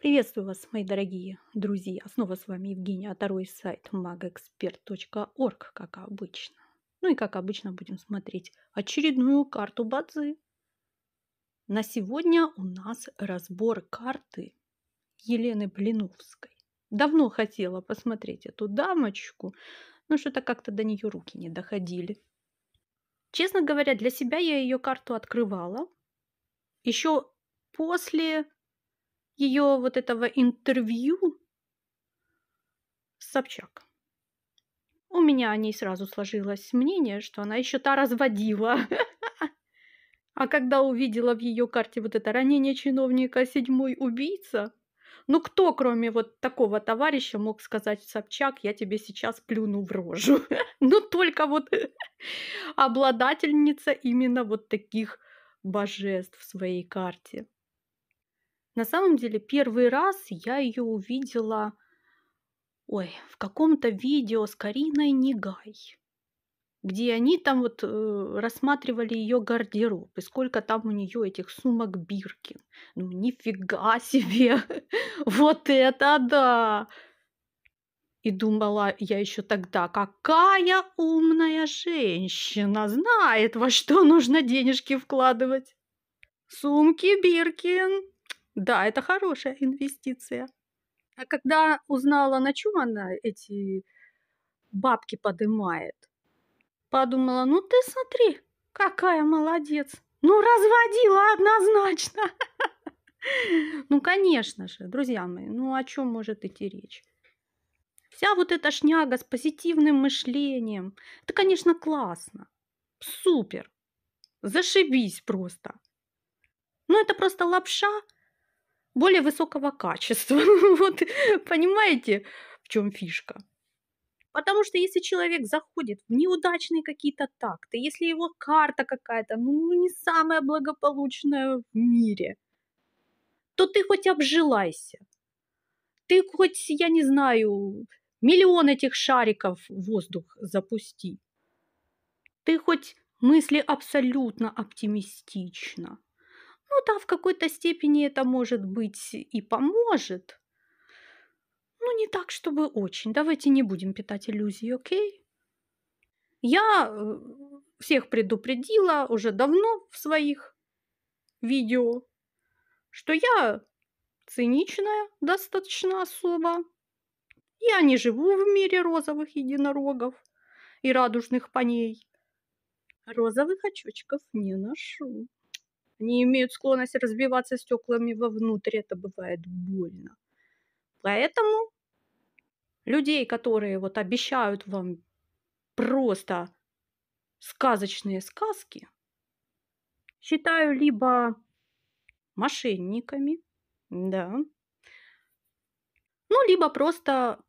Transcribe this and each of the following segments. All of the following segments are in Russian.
Приветствую вас, мои дорогие друзья. Снова с вами Евгения, второй а сайт magexpert.org, как обычно. Ну и как обычно будем смотреть очередную карту Бадзи. На сегодня у нас разбор карты Елены Блиновской. Давно хотела посмотреть эту дамочку, но что-то как-то до нее руки не доходили. Честно говоря, для себя я ее карту открывала еще после ее вот этого интервью с Собчак. У меня о ней сразу сложилось мнение, что она еще та разводила. А когда увидела в ее карте вот это ранение чиновника, седьмой убийца, ну кто, кроме вот такого товарища, мог сказать Собчак, я тебе сейчас плюну в рожу? Ну только вот обладательница именно вот таких божеств в своей карте. На самом деле, первый раз я ее увидела ой, в каком-то видео с Кариной Нигай, где они там вот э, рассматривали ее гардероб и сколько там у нее этих сумок Биркин. Ну, нифига себе! вот это да! И думала я еще тогда, какая умная женщина знает, во что нужно денежки вкладывать. Сумки Биркин. Да, это хорошая инвестиция. А когда узнала, на чем она эти бабки подымает, подумала, ну ты смотри, какая молодец. Ну, разводила однозначно. Ну, конечно же, друзья мои, ну о чем может идти речь? Вся вот эта шняга с позитивным мышлением, это, конечно, классно, супер, зашибись просто. Но это просто лапша более высокого качества. Ну вот понимаете, в чем фишка? Потому что если человек заходит в неудачные какие-то такты, если его карта какая-то, ну, не самая благополучная в мире, то ты хоть обжилайся. Ты хоть, я не знаю, миллион этих шариков в воздух запусти. Ты хоть мысли абсолютно оптимистично – ну да, в какой-то степени это может быть и поможет. Ну не так, чтобы очень. Давайте не будем питать иллюзии, окей? Я э, всех предупредила уже давно в своих видео, что я циничная достаточно особо. Я не живу в мире розовых единорогов и радужных по ней. Розовых очочков не ношу. Они имеют склонность разбиваться стеклами вовнутрь, это бывает больно. Поэтому людей, которые вот обещают вам просто сказочные сказки, считаю либо мошенниками, да, ну, либо просто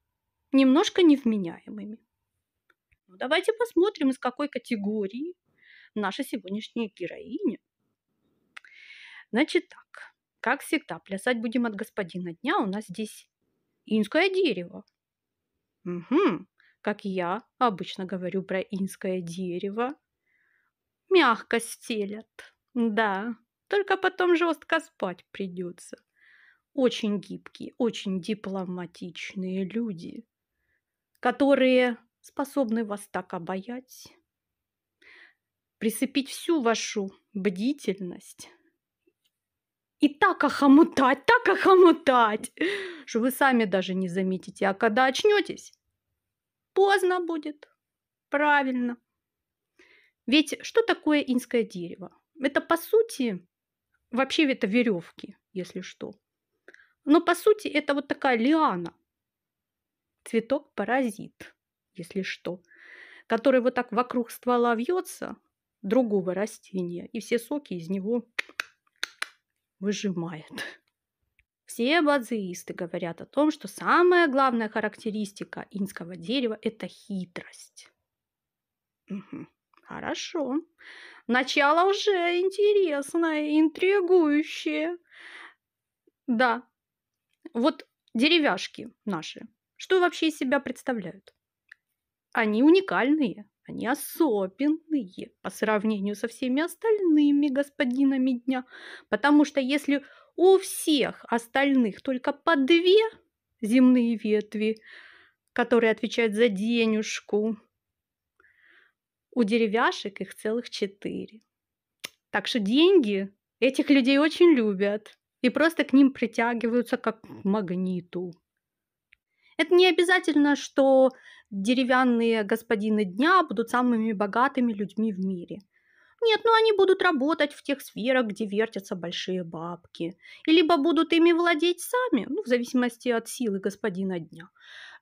немножко невменяемыми. Ну, давайте посмотрим, из какой категории наша сегодняшняя героиня. Значит так, как всегда, плясать будем от господина дня. У нас здесь инское дерево. Угу, как я обычно говорю про инское дерево. Мягко стелят, да, только потом жестко спать придется. Очень гибкие, очень дипломатичные люди, которые способны вас так обаять, присыпить всю вашу бдительность и так охомутать, так охомутать, что вы сами даже не заметите. А когда очнетесь, поздно будет. Правильно. Ведь что такое инское дерево? Это по сути, вообще это веревки, если что. Но по сути это вот такая лиана. Цветок-паразит, если что, который вот так вокруг ствола вьется другого растения, и все соки из него выжимает. Все базеисты говорят о том, что самая главная характеристика инского дерева – это хитрость. Угу. Хорошо. Начало уже интересное, интригующее. Да. Вот деревяшки наши, что вообще из себя представляют? Они уникальные. Они особенные по сравнению со всеми остальными господинами дня, потому что если у всех остальных только по две земные ветви, которые отвечают за денежку, у деревяшек их целых четыре. Так что деньги этих людей очень любят и просто к ним притягиваются как к магниту. Это не обязательно, что деревянные господины дня будут самыми богатыми людьми в мире. Нет, ну они будут работать в тех сферах, где вертятся большие бабки. И либо будут ими владеть сами, ну, в зависимости от силы господина дня.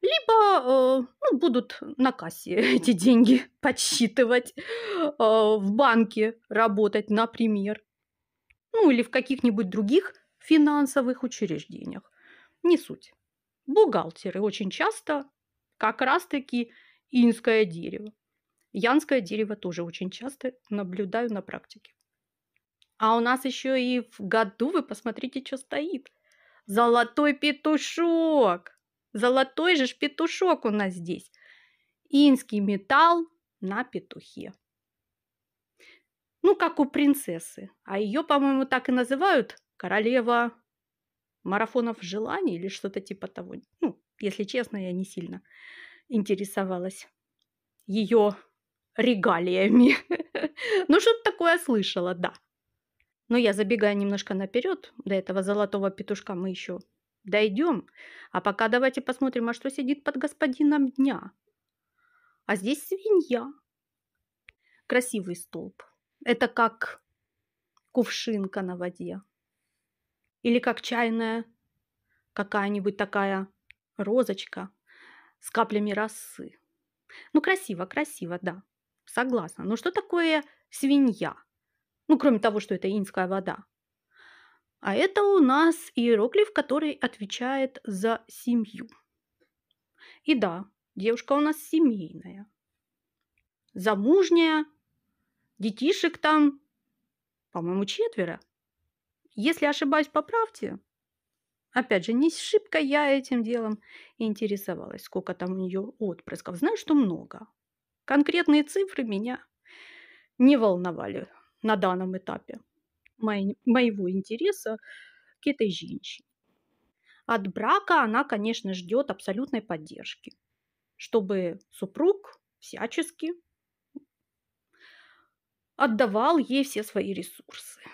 Либо э, ну, будут на кассе эти деньги подсчитывать, э, в банке работать, например. Ну или в каких-нибудь других финансовых учреждениях. Не суть бухгалтеры очень часто как раз-таки инское дерево. Янское дерево тоже очень часто наблюдаю на практике. А у нас еще и в году, вы посмотрите, что стоит. Золотой петушок. Золотой же петушок у нас здесь. Инский металл на петухе. Ну, как у принцессы. А ее, по-моему, так и называют королева марафонов желаний или что-то типа того. Ну, если честно, я не сильно интересовалась ее регалиями. ну, что-то такое слышала, да. Но я забегаю немножко наперед, до этого золотого петушка мы еще дойдем. А пока давайте посмотрим, а что сидит под господином дня. А здесь свинья. Красивый столб. Это как кувшинка на воде. Или как чайная какая-нибудь такая розочка с каплями росы. Ну, красиво, красиво, да. Согласна. Но ну, что такое свинья? Ну, кроме того, что это инская вода. А это у нас иероглиф, который отвечает за семью. И да, девушка у нас семейная. Замужняя, детишек там, по-моему, четверо. Если ошибаюсь, поправьте. Опять же, не шибко я этим делом интересовалась, сколько там у нее отпрысков. Знаю, что много. Конкретные цифры меня не волновали на данном этапе моего интереса к этой женщине. От брака она, конечно, ждет абсолютной поддержки, чтобы супруг всячески отдавал ей все свои ресурсы –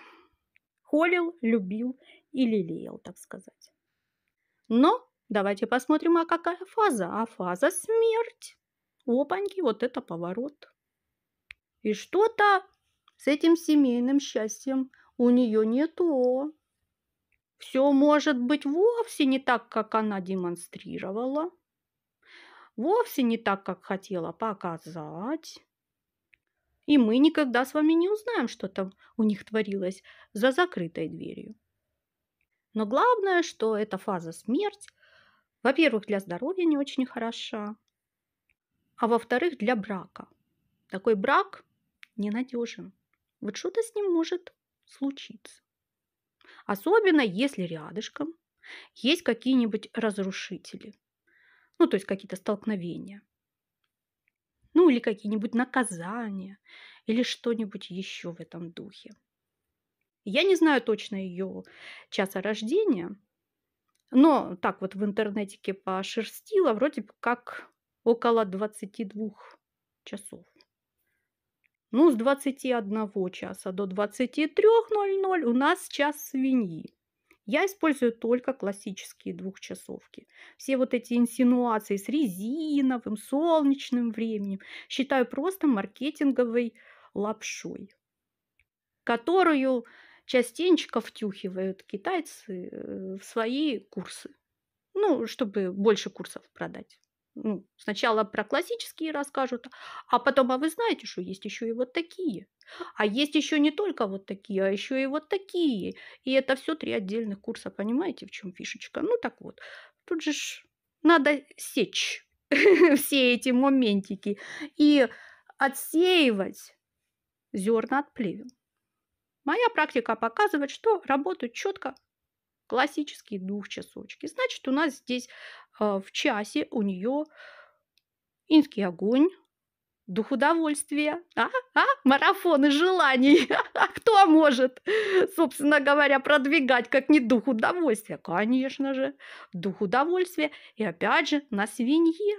холил, любил и лелеял, так сказать. Но давайте посмотрим, а какая фаза? А фаза смерть. Опаньки, вот это поворот. И что-то с этим семейным счастьем у нее не то. Все может быть вовсе не так, как она демонстрировала, вовсе не так, как хотела показать и мы никогда с вами не узнаем, что там у них творилось за закрытой дверью. Но главное, что эта фаза смерть, во-первых, для здоровья не очень хороша, а во-вторых, для брака. Такой брак ненадежен. Вот что-то с ним может случиться. Особенно если рядышком есть какие-нибудь разрушители. Ну, то есть какие-то столкновения – ну или какие-нибудь наказания, или что-нибудь еще в этом духе. Я не знаю точно ее часа рождения, но так вот в интернетике пошерстила вроде как около 22 часов. Ну, с 21 часа до 23.00 у нас час свиньи. Я использую только классические двухчасовки. Все вот эти инсинуации с резиновым, солнечным временем считаю просто маркетинговой лапшой, которую частенько втюхивают китайцы э, в свои курсы. Ну, чтобы больше курсов продать ну, сначала про классические расскажут, а потом, а вы знаете, что есть еще и вот такие. А есть еще не только вот такие, а еще и вот такие. И это все три отдельных курса, понимаете, в чем фишечка? Ну так вот, тут же ж надо сечь все эти моментики и отсеивать зерна от плевел. Моя практика показывает, что работают четко классические двухчасочки. Значит, у нас здесь а, в часе у нее инский огонь, дух удовольствия, а? А? марафоны желаний. А кто может, собственно говоря, продвигать, как не дух удовольствия? Конечно же, дух удовольствия. И опять же, на свинье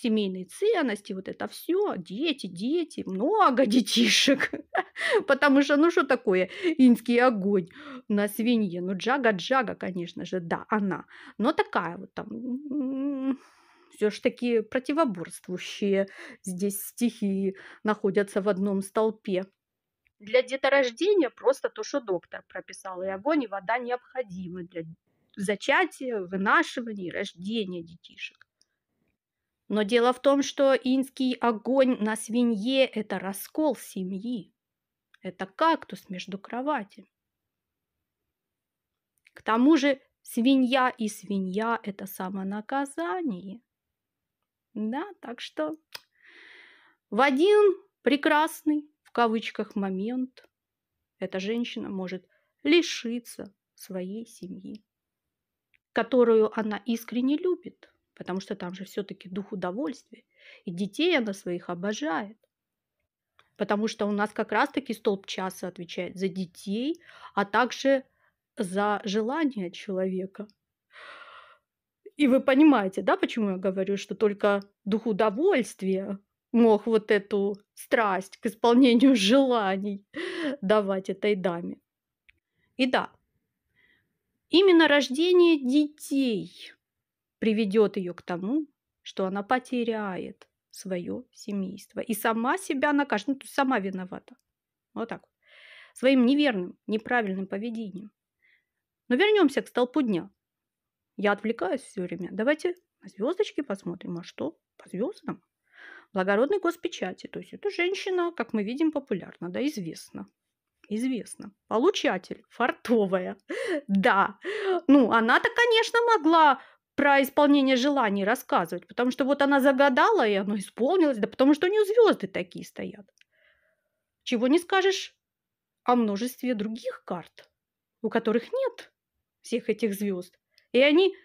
семейные ценности, вот это все, дети, дети, много детишек. Потому что, ну что такое инский огонь на свинье? Ну джага-джага, конечно же, да, она. Но такая вот там все же такие противоборствующие здесь стихии находятся в одном столпе. Для деторождения просто то, что доктор прописал, и огонь, и вода необходимы для зачатия, вынашивания и рождения детишек. Но дело в том, что инский огонь на свинье – это раскол семьи. Это кактус между кроватями. К тому же свинья и свинья – это самонаказание. Да, так что в один прекрасный, в кавычках, момент эта женщина может лишиться своей семьи, которую она искренне любит потому что там же все-таки дух удовольствия. И детей она своих обожает. Потому что у нас как раз-таки столб часа отвечает за детей, а также за желание человека. И вы понимаете, да, почему я говорю, что только дух удовольствия мог вот эту страсть к исполнению желаний давать этой даме. И да, именно рождение детей приведет ее к тому, что она потеряет свое семейство и сама себя накажет, ну, то есть сама виновата. Вот так вот. Своим неверным, неправильным поведением. Но вернемся к столпу дня. Я отвлекаюсь все время. Давайте на звездочки посмотрим. А что? По звездам. Благородный госпечати. То есть это женщина, как мы видим, популярна, да, известна известно. Получатель, фартовая. да. Ну, она-то, конечно, могла про исполнение желаний рассказывать, потому что вот она загадала, и оно исполнилось, да потому что у нее звезды такие стоят. Чего не скажешь о множестве других карт, у которых нет всех этих звезд. И они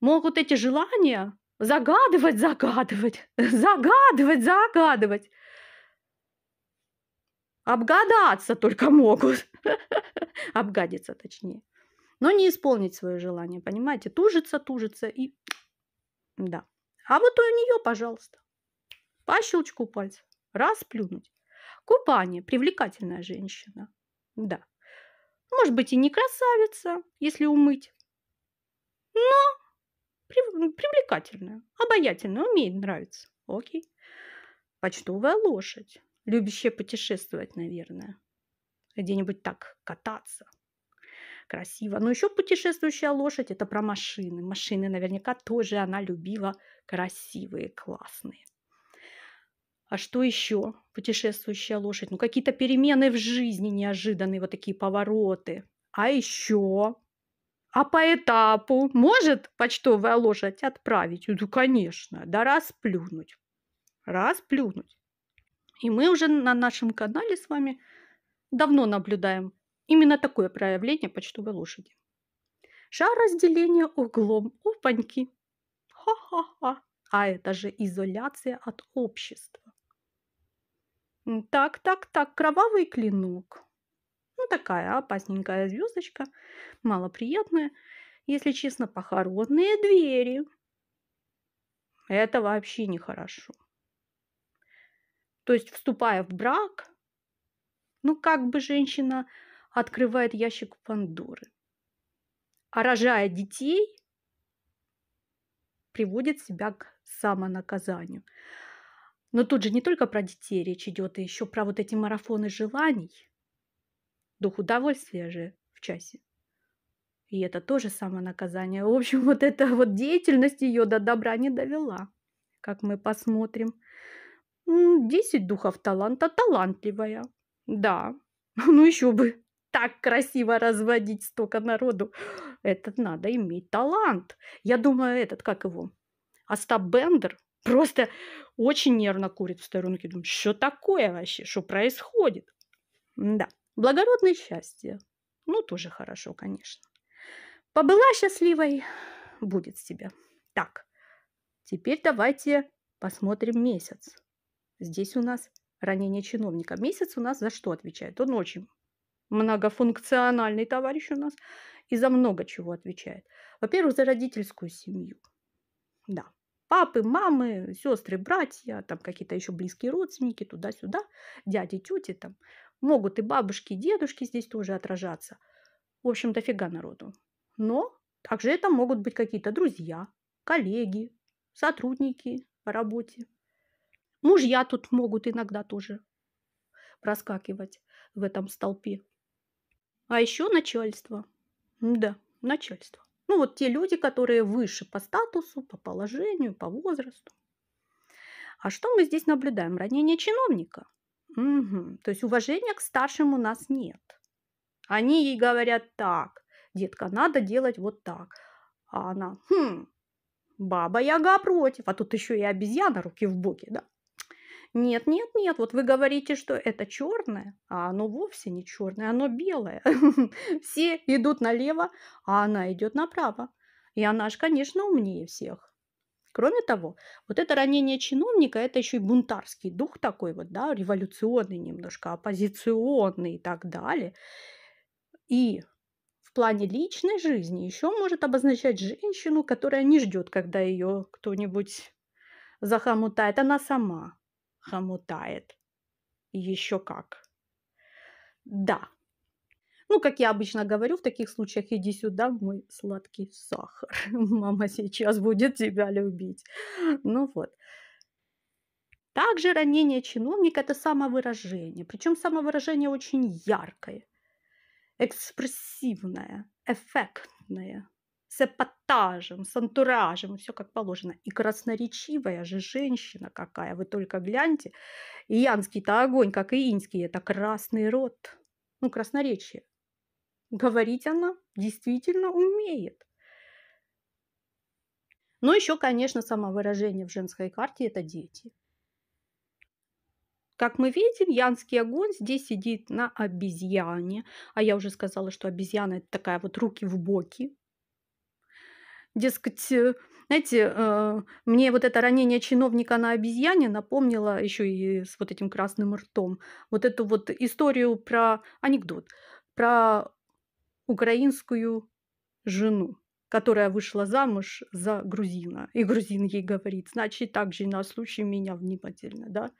могут эти желания загадывать, загадывать, загадывать, загадывать. Обгадаться только могут. Обгадиться, точнее но не исполнить свое желание, понимаете? Тужится, тужится и... Да. А вот у нее, пожалуйста, по щелчку пальцев. Раз плюнуть. Купание. Привлекательная женщина. Да. Может быть, и не красавица, если умыть. Но ну, привлекательная, обаятельная, умеет нравится. Окей. Почтовая лошадь. Любящая путешествовать, наверное. Где-нибудь так кататься красиво. Но еще путешествующая лошадь это про машины. Машины наверняка тоже она любила красивые, классные. А что еще путешествующая лошадь? Ну, какие-то перемены в жизни неожиданные, вот такие повороты. А еще а по этапу может почтовая лошадь отправить? Ну, конечно, да расплюнуть. Расплюнуть. И мы уже на нашем канале с вами давно наблюдаем Именно такое проявление почтовой лошади. Шар разделения углом у Ха-ха-ха. А это же изоляция от общества. Так, так, так, кровавый клинок. Ну, такая опасненькая звездочка, малоприятная. Если честно, похоронные двери. Это вообще нехорошо. То есть, вступая в брак, ну, как бы женщина открывает ящик Пандоры. А рожая детей, приводит себя к самонаказанию. Но тут же не только про детей речь идет, и а еще про вот эти марафоны желаний. Дух удовольствия же в часе. И это тоже самонаказание. В общем, вот эта вот деятельность ее до добра не довела, как мы посмотрим. Десять духов таланта талантливая. Да, ну еще бы так красиво разводить столько народу. Этот надо иметь талант. Я думаю, этот, как его, Остап Бендер, просто очень нервно курит в сторонке. Думаю, что такое вообще, что происходит? Да, благородное счастье. Ну, тоже хорошо, конечно. Побыла счастливой, будет с тебя. Так, теперь давайте посмотрим месяц. Здесь у нас ранение чиновника. Месяц у нас за что отвечает? Он очень многофункциональный товарищ у нас и за много чего отвечает. Во-первых, за родительскую семью. Да, папы, мамы, сестры, братья, там какие-то еще близкие родственники туда-сюда, дяди, тети там. Могут и бабушки, и дедушки здесь тоже отражаться. В общем, дофига народу. Но также это могут быть какие-то друзья, коллеги, сотрудники по работе. Мужья тут могут иногда тоже проскакивать в этом столпе. А еще начальство. Да, начальство. Ну вот те люди, которые выше по статусу, по положению, по возрасту. А что мы здесь наблюдаем? Ранение чиновника. Угу. То есть уважения к старшим у нас нет. Они ей говорят так, детка, надо делать вот так. А она, хм, баба яга против. А тут еще и обезьяна руки в боки, да? Нет, нет, нет, вот вы говорите, что это черное, а оно вовсе не черное, оно белое. Все идут налево, а она идет направо. И она же, конечно, умнее всех. Кроме того, вот это ранение чиновника, это еще и бунтарский дух такой вот, да, революционный немножко, оппозиционный и так далее. И в плане личной жизни еще может обозначать женщину, которая не ждет, когда ее кто-нибудь захомутает, она сама хомутает. Еще как. Да. Ну, как я обычно говорю в таких случаях, иди сюда, мой сладкий сахар. Мама сейчас будет тебя любить. Ну вот. Также ранение чиновника – это самовыражение. Причем самовыражение очень яркое, экспрессивное, эффектное с эпатажем, с антуражем, все как положено. И красноречивая же женщина какая, вы только гляньте. И янский-то огонь, как и инский, это красный рот. Ну, красноречие. Говорить она действительно умеет. Но ну, еще, конечно, самовыражение в женской карте – это дети. Как мы видим, янский огонь здесь сидит на обезьяне. А я уже сказала, что обезьяна – это такая вот руки в боки, Дескать, э, знаете, э, мне вот это ранение чиновника на обезьяне напомнило еще и с вот этим красным ртом. Вот эту вот историю про анекдот, про украинскую жену которая вышла замуж за грузина. И грузин ей говорит, значит, так же на случай меня внимательно, да.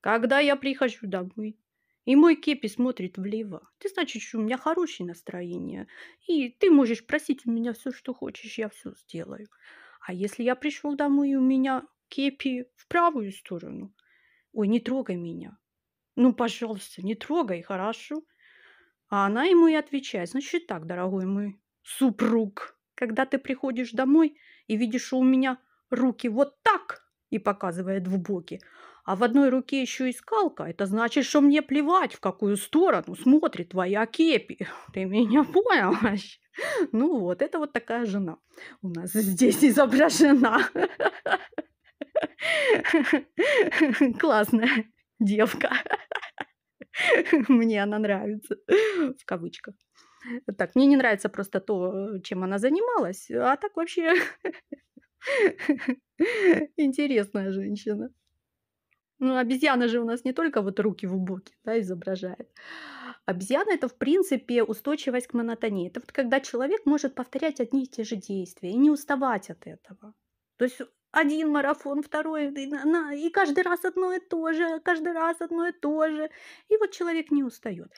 Когда я прихожу домой, и мой кепи смотрит влево. Ты значит, что у меня хорошее настроение. И ты можешь просить у меня все, что хочешь, я все сделаю. А если я пришел домой, и у меня кепи в правую сторону, ой, не трогай меня. Ну, пожалуйста, не трогай, хорошо. А она ему и отвечает, значит так, дорогой мой супруг, когда ты приходишь домой и видишь, что у меня руки вот так, и показывает в боки, а в одной руке еще и скалка, это значит, что мне плевать, в какую сторону смотрит твоя кепи. Ты меня понял Ну вот, это вот такая жена у нас здесь изображена. Классная девка. Мне она нравится, в кавычках. Так, мне не нравится просто то, чем она занималась, а так вообще интересная женщина. Ну, обезьяна же у нас не только вот руки в боки да, изображает. Обезьяна – это, в принципе, устойчивость к монотонии. Это вот когда человек может повторять одни и те же действия и не уставать от этого. То есть один марафон, второй, и каждый раз одно и то же, каждый раз одно и то же. И вот человек не устает.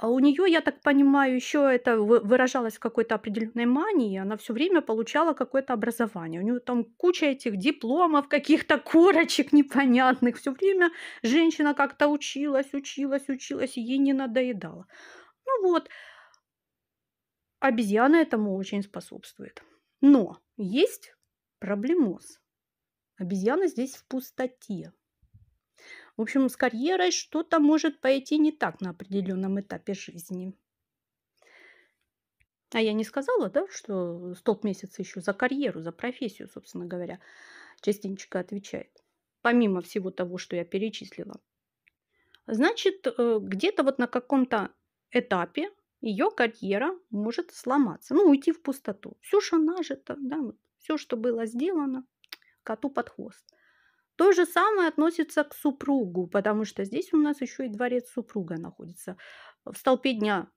А у нее, я так понимаю, еще это выражалось в какой-то определенной мании. Она все время получала какое-то образование. У нее там куча этих дипломов, каких-то корочек непонятных. Все время женщина как-то училась, училась, училась, и ей не надоедало. Ну вот, обезьяна этому очень способствует. Но есть проблемоз. Обезьяна здесь в пустоте. В общем, с карьерой что-то может пойти не так на определенном этапе жизни. А я не сказала, да, что столб месяца еще за карьеру, за профессию, собственно говоря, частенечко отвечает. Помимо всего того, что я перечислила. Значит, э, где-то вот на каком-то этапе ее карьера может сломаться, ну, уйти в пустоту. Все, что нажито, да, вот, все, что было сделано, коту под хвост. То же самое относится к супругу, потому что здесь у нас еще и дворец супруга находится. В столпе дня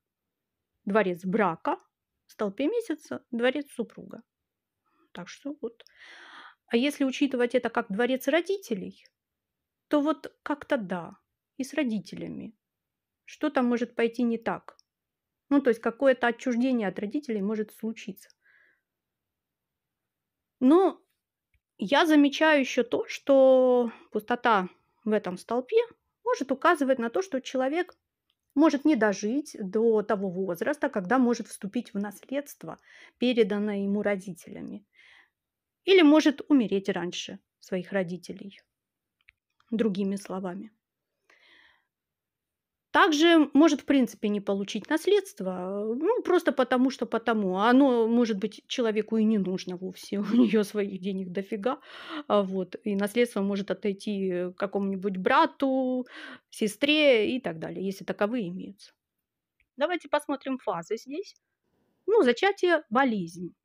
дворец брака, в столпе месяца дворец супруга. Так что вот. А если учитывать это как дворец родителей, то вот как-то да, и с родителями. Что-то может пойти не так. Ну, то есть какое-то отчуждение от родителей может случиться. Но я замечаю еще то, что пустота в этом столпе может указывать на то, что человек может не дожить до того возраста, когда может вступить в наследство, переданное ему родителями, или может умереть раньше своих родителей, другими словами. Также может, в принципе, не получить наследство, э, ну, просто потому что потому. Оно, может быть, человеку и не нужно вовсе, у нее своих денег дофига. А вот. И наследство может отойти какому-нибудь брату, сестре и так далее, если таковые имеются. Давайте посмотрим фазы здесь. Ну, зачатие, болезнь.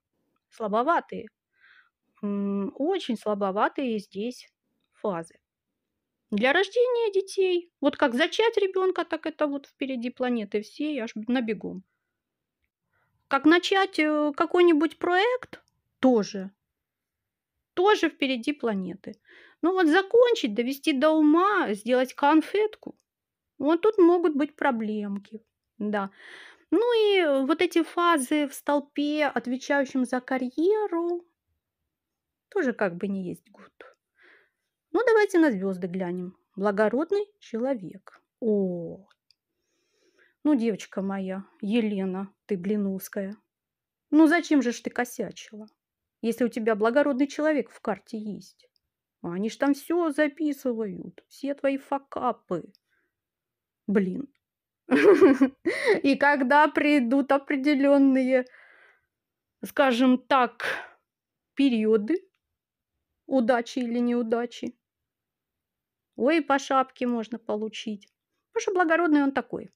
Слабоватые. Очень слабоватые здесь фазы для рождения детей. Вот как зачать ребенка, так это вот впереди планеты всей, аж набегом. Как начать э, какой-нибудь проект, тоже. Тоже впереди планеты. Ну вот закончить, довести до ума, сделать конфетку. Вот тут могут быть проблемки, да. Ну и э, вот эти фазы в столпе, отвечающим за карьеру, тоже как бы не есть гуд. Ну, давайте на звезды глянем. Благородный человек. О, ну, девочка моя, Елена, ты блиновская. Ну, зачем же ж ты косячила, если у тебя благородный человек в карте есть? Они ж там все записывают, все твои факапы. Блин. И когда придут определенные, скажем так, периоды, удачи или неудачи. Ой, по шапке можно получить. Потому что благородный он такой.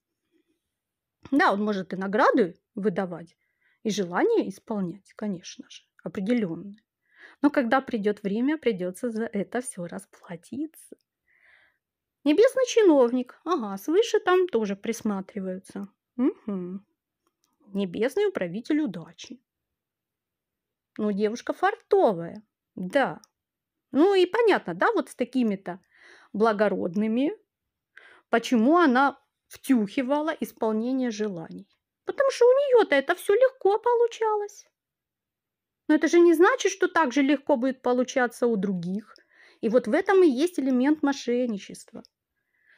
Да, он может и награды выдавать, и желание исполнять, конечно же, определенные. Но когда придет время, придется за это все расплатиться. Небесный чиновник. Ага, свыше там тоже присматриваются. Угу. Небесный управитель удачи. Ну, девушка фартовая. Да, ну и понятно, да, вот с такими-то благородными, почему она втюхивала исполнение желаний. Потому что у нее-то это все легко получалось. Но это же не значит, что так же легко будет получаться у других. И вот в этом и есть элемент мошенничества.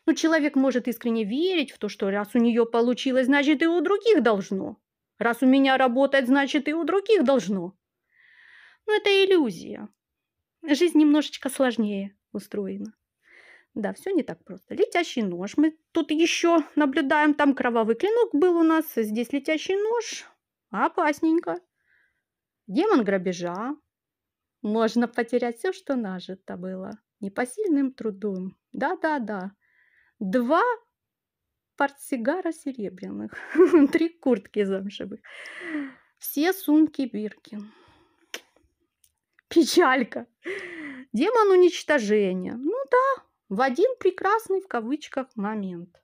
Но ну, человек может искренне верить в то, что раз у нее получилось, значит и у других должно. Раз у меня работает, значит и у других должно. Но это иллюзия. Жизнь немножечко сложнее устроена. Да, все не так просто. Летящий нож. Мы тут еще наблюдаем, там кровавый клинок был у нас, здесь летящий нож. Опасненько. Демон грабежа. Можно потерять все, что нажито было. Непосильным трудом. Да-да-да. Два портсигара серебряных. Три куртки замшевых. Все сумки Биркин. Печалька. Демон уничтожения. Ну да, в один прекрасный в кавычках момент.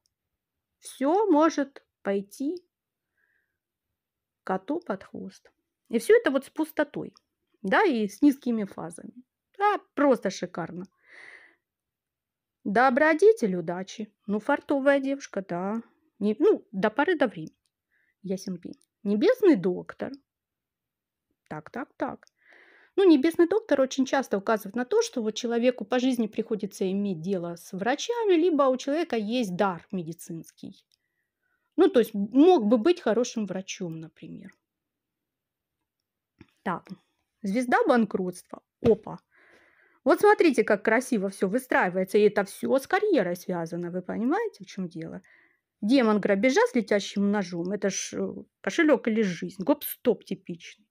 Все может пойти коту под хвост. И все это вот с пустотой, да, и с низкими фазами. Да, просто шикарно. Добродетель удачи. Ну, фартовая девушка, да. Не, ну, до поры до времени. Ясен пень. Небесный доктор. Так, так, так. Ну, небесный доктор очень часто указывает на то, что вот человеку по жизни приходится иметь дело с врачами, либо у человека есть дар медицинский. Ну, то есть мог бы быть хорошим врачом, например. Так, звезда банкротства. Опа. Вот смотрите, как красиво все выстраивается. И это все с карьерой связано. Вы понимаете, в чем дело? Демон грабежа с летящим ножом. Это ж э, кошелек или жизнь. Гоп-стоп типичный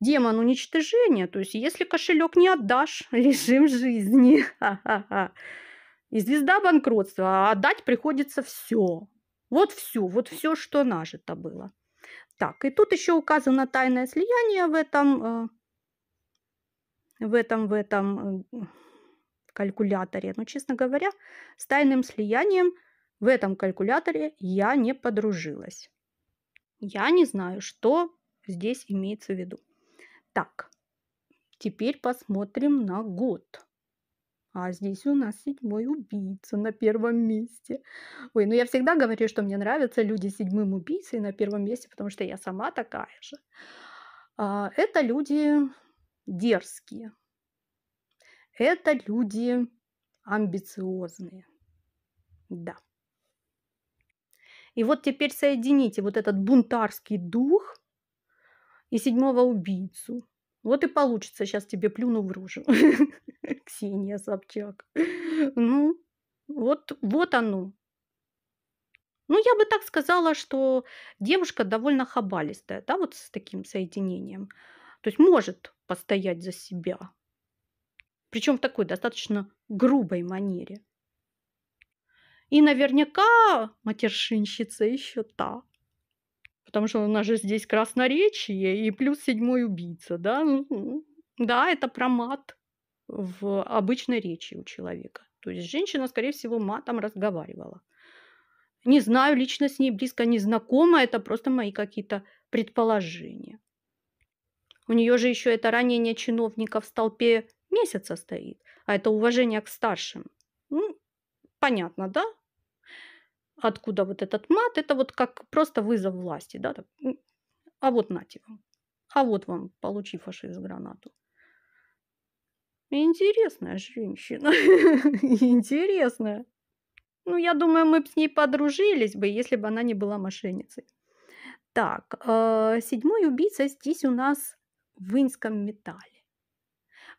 демон уничтожения. То есть, если кошелек не отдашь, лишим жизни. И звезда банкротства. А отдать приходится все. Вот все, вот все, что нажито было. Так, и тут еще указано тайное слияние в этом, э, в этом, в этом э, калькуляторе. Но, честно говоря, с тайным слиянием в этом калькуляторе я не подружилась. Я не знаю, что здесь имеется в виду. Так, теперь посмотрим на год. А здесь у нас седьмой убийца на первом месте. Ой, ну я всегда говорю, что мне нравятся люди с седьмым убийцей на первом месте, потому что я сама такая же. А, это люди дерзкие. Это люди амбициозные. Да. И вот теперь соедините вот этот бунтарский дух и седьмого убийцу. Вот и получится, сейчас тебе плюну в рожу. Ксения Собчак. Ну, вот, вот оно. Ну, я бы так сказала, что девушка довольно хабалистая, да, вот с таким соединением. То есть может постоять за себя. Причем в такой достаточно грубой манере. И наверняка матершинщица еще та потому что у нас же здесь красноречие и плюс седьмой убийца, да? Ну, ну, да, это про мат в обычной речи у человека. То есть женщина, скорее всего, матом разговаривала. Не знаю, лично с ней близко не знакома, это просто мои какие-то предположения. У нее же еще это ранение чиновника в столпе месяца стоит, а это уважение к старшим. Ну, понятно, да? откуда вот этот мат, это вот как просто вызов власти, да, так, а вот нате вам, а вот вам, получи фашист гранату. Интересная женщина, интересная. Ну, я думаю, мы бы с ней подружились бы, если бы она не была мошенницей. Так, э, седьмой убийца здесь у нас в инском металле.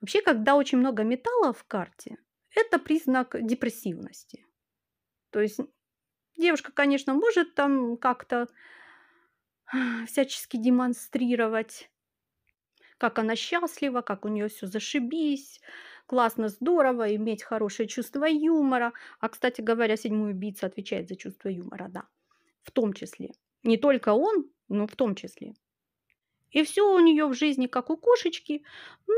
Вообще, когда очень много металла в карте, это признак депрессивности. То есть Девушка, конечно, может там как-то всячески демонстрировать, как она счастлива, как у нее все зашибись, классно, здорово, иметь хорошее чувство юмора. А, кстати говоря, седьмой убийца отвечает за чувство юмора, да, в том числе. Не только он, но в том числе. И все у нее в жизни как у кошечки, но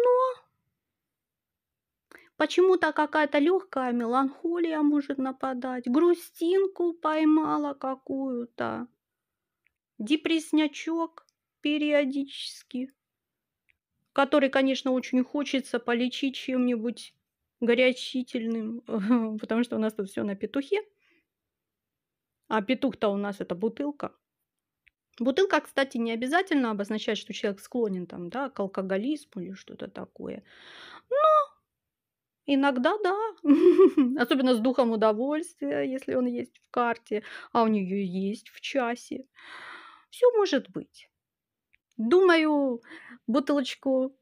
Почему-то какая-то легкая меланхолия может нападать. Грустинку поймала какую-то. Депреснячок периодически. Который, конечно, очень хочется полечить чем-нибудь горячительным, потому что у нас тут все на петухе. А петух-то у нас это бутылка. Бутылка, кстати, не обязательно обозначает, что человек склонен там, да, к алкоголизму или что-то такое. Но Иногда да, особенно с духом удовольствия, если он есть в карте, а у нее есть в часе. Все может быть. Думаю, бутылочку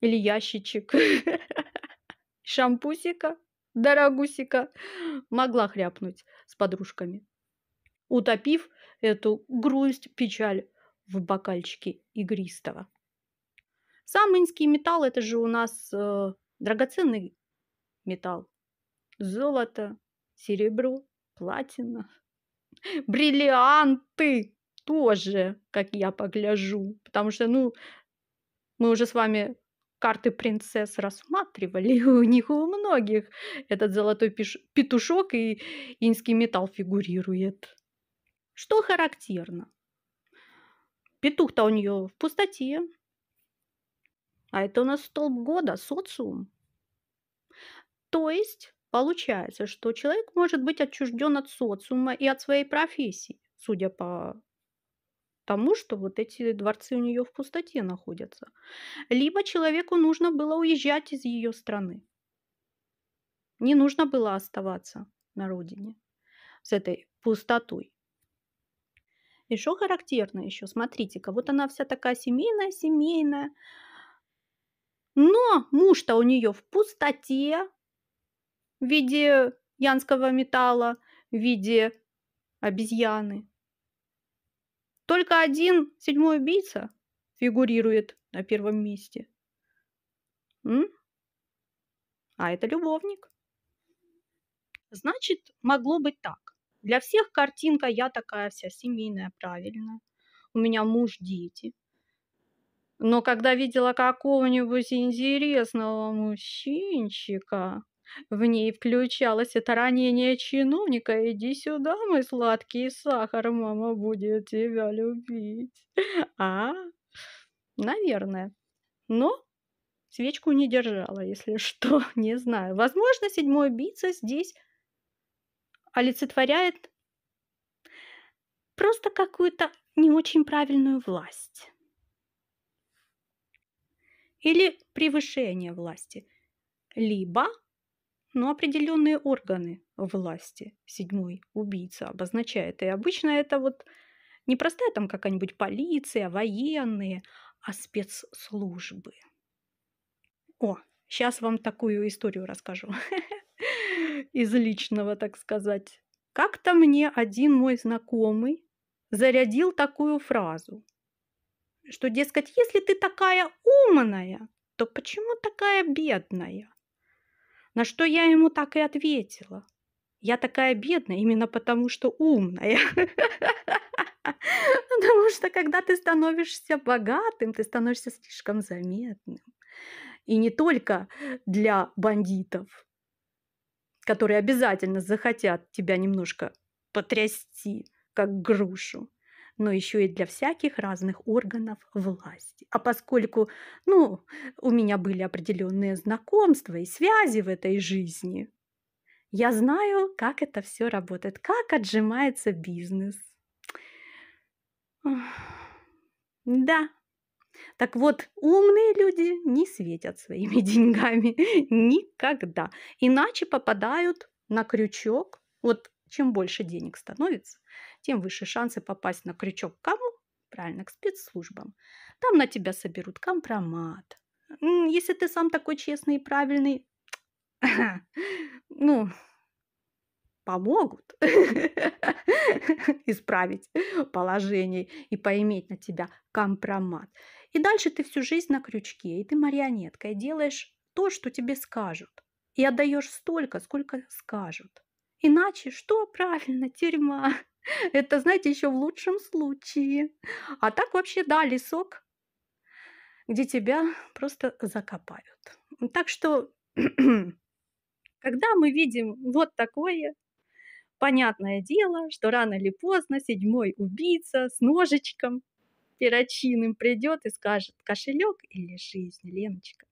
или ящичек шампусика, дорогусика, могла хряпнуть с подружками, утопив эту грусть, печаль в бокальчике игристого. Сам инский металл, это же у нас э, драгоценный металл, золото, серебро, платина, бриллианты тоже, как я погляжу, потому что, ну, мы уже с вами карты принцесс рассматривали, у них у многих этот золотой пиш... петушок и инский металл фигурирует. Что характерно? Петух-то у нее в пустоте, а это у нас столб года, социум. То есть получается, что человек может быть отчужден от социума и от своей профессии, судя по тому, что вот эти дворцы у нее в пустоте находятся. Либо человеку нужно было уезжать из ее страны. Не нужно было оставаться на родине с этой пустотой. И что характерно еще, смотрите-ка, вот она вся такая семейная, семейная. Но муж-то у нее в пустоте, в виде янского металла, в виде обезьяны. Только один седьмой убийца фигурирует на первом месте. М? А это любовник. Значит, могло быть так. Для всех картинка я такая вся семейная, правильная. У меня муж, дети. Но когда видела какого-нибудь интересного мужчинчика, в ней включалось это ранение чиновника. «Иди сюда, мой сладкий сахар, мама будет тебя любить». А? Наверное. Но свечку не держала, если что, не знаю. Возможно, седьмой убийца здесь олицетворяет просто какую-то не очень правильную власть. Или превышение власти. Либо – но определенные органы власти. Седьмой убийца обозначает. И обычно это вот не простая там какая-нибудь полиция, военные, а спецслужбы. О, сейчас вам такую историю расскажу. Из личного, так сказать. Как-то мне один мой знакомый зарядил такую фразу, что, дескать, если ты такая умная, то почему такая бедная? На что я ему так и ответила. Я такая бедная именно потому, что умная. Потому что когда ты становишься богатым, ты становишься слишком заметным. И не только для бандитов, которые обязательно захотят тебя немножко потрясти, как грушу но еще и для всяких разных органов власти. А поскольку ну, у меня были определенные знакомства и связи в этой жизни, я знаю, как это все работает, как отжимается бизнес. Да. Так вот, умные люди не светят своими деньгами никогда. Иначе попадают на крючок. Вот чем больше денег становится, тем выше шансы попасть на крючок к кому? Правильно, к спецслужбам. Там на тебя соберут компромат. Если ты сам такой честный и правильный, ну, помогут исправить положение и поиметь на тебя компромат. И дальше ты всю жизнь на крючке, и ты марионетка, и делаешь то, что тебе скажут. И отдаешь столько, сколько скажут. Иначе что? Правильно, тюрьма. Это, знаете, еще в лучшем случае. А так вообще, да, лесок, где тебя просто закопают. Так что, когда мы видим вот такое, понятное дело, что рано или поздно седьмой убийца с ножичком перочиным придет и скажет «кошелек или жизнь, Леночка».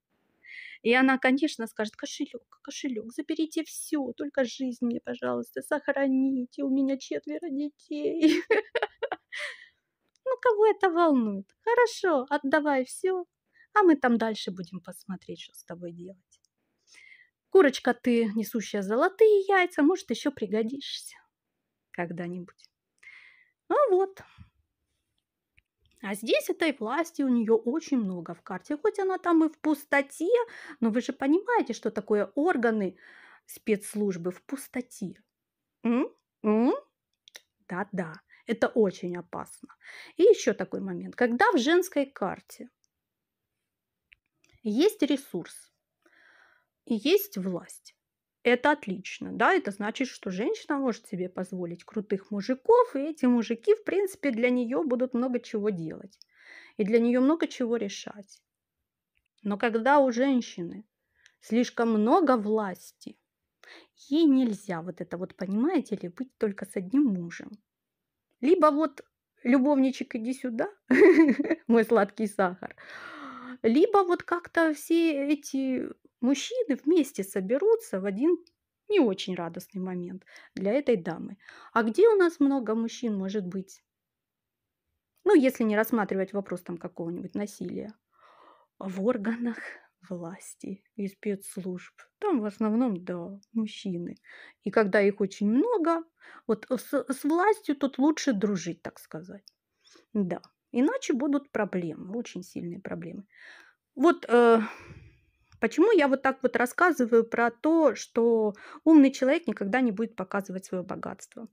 И она, конечно, скажет, кошелек, кошелек, заберите все, только жизнь мне, пожалуйста, сохраните, у меня четверо детей. Ну, кого это волнует? Хорошо, отдавай все, а мы там дальше будем посмотреть, что с тобой делать. Курочка ты, несущая золотые яйца, может, еще пригодишься когда-нибудь. Ну вот, а здесь этой власти у нее очень много в карте. Хоть она там и в пустоте, но вы же понимаете, что такое органы спецслужбы в пустоте. Да-да, это очень опасно. И еще такой момент. Когда в женской карте есть ресурс и есть власть, это отлично, да, это значит, что женщина может себе позволить крутых мужиков, и эти мужики, в принципе, для нее будут много чего делать, и для нее много чего решать. Но когда у женщины слишком много власти, ей нельзя вот это вот, понимаете ли, быть только с одним мужем. Либо вот любовничек, иди сюда, мой сладкий сахар, либо вот как-то все эти мужчины вместе соберутся в один не очень радостный момент для этой дамы. А где у нас много мужчин может быть? Ну, если не рассматривать вопрос там какого-нибудь насилия. В органах власти и спецслужб. Там в основном, да, мужчины. И когда их очень много, вот с, с властью тут лучше дружить, так сказать. Да, Иначе будут проблемы, очень сильные проблемы. Вот э, почему я вот так вот рассказываю про то, что умный человек никогда не будет показывать свое богатство.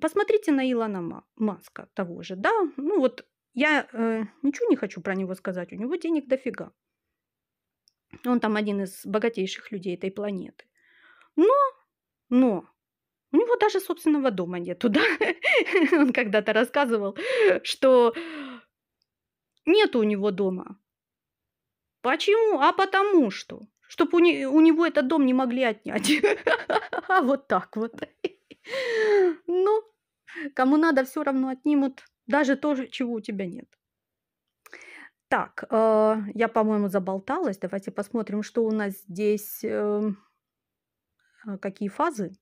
Посмотрите на Илона Маска того же, да? Ну вот я э, ничего не хочу про него сказать, у него денег дофига. Он там один из богатейших людей этой планеты. Но, но у него даже собственного дома нет. Туда Он когда-то рассказывал, что нету у него дома. Почему? А потому что. Чтобы у, не, у него этот дом не могли отнять. А вот так вот. Ну, кому надо, все равно отнимут даже то, чего у тебя нет. Так, э, я, по-моему, заболталась. Давайте посмотрим, что у нас здесь, эм, э, какие фазы.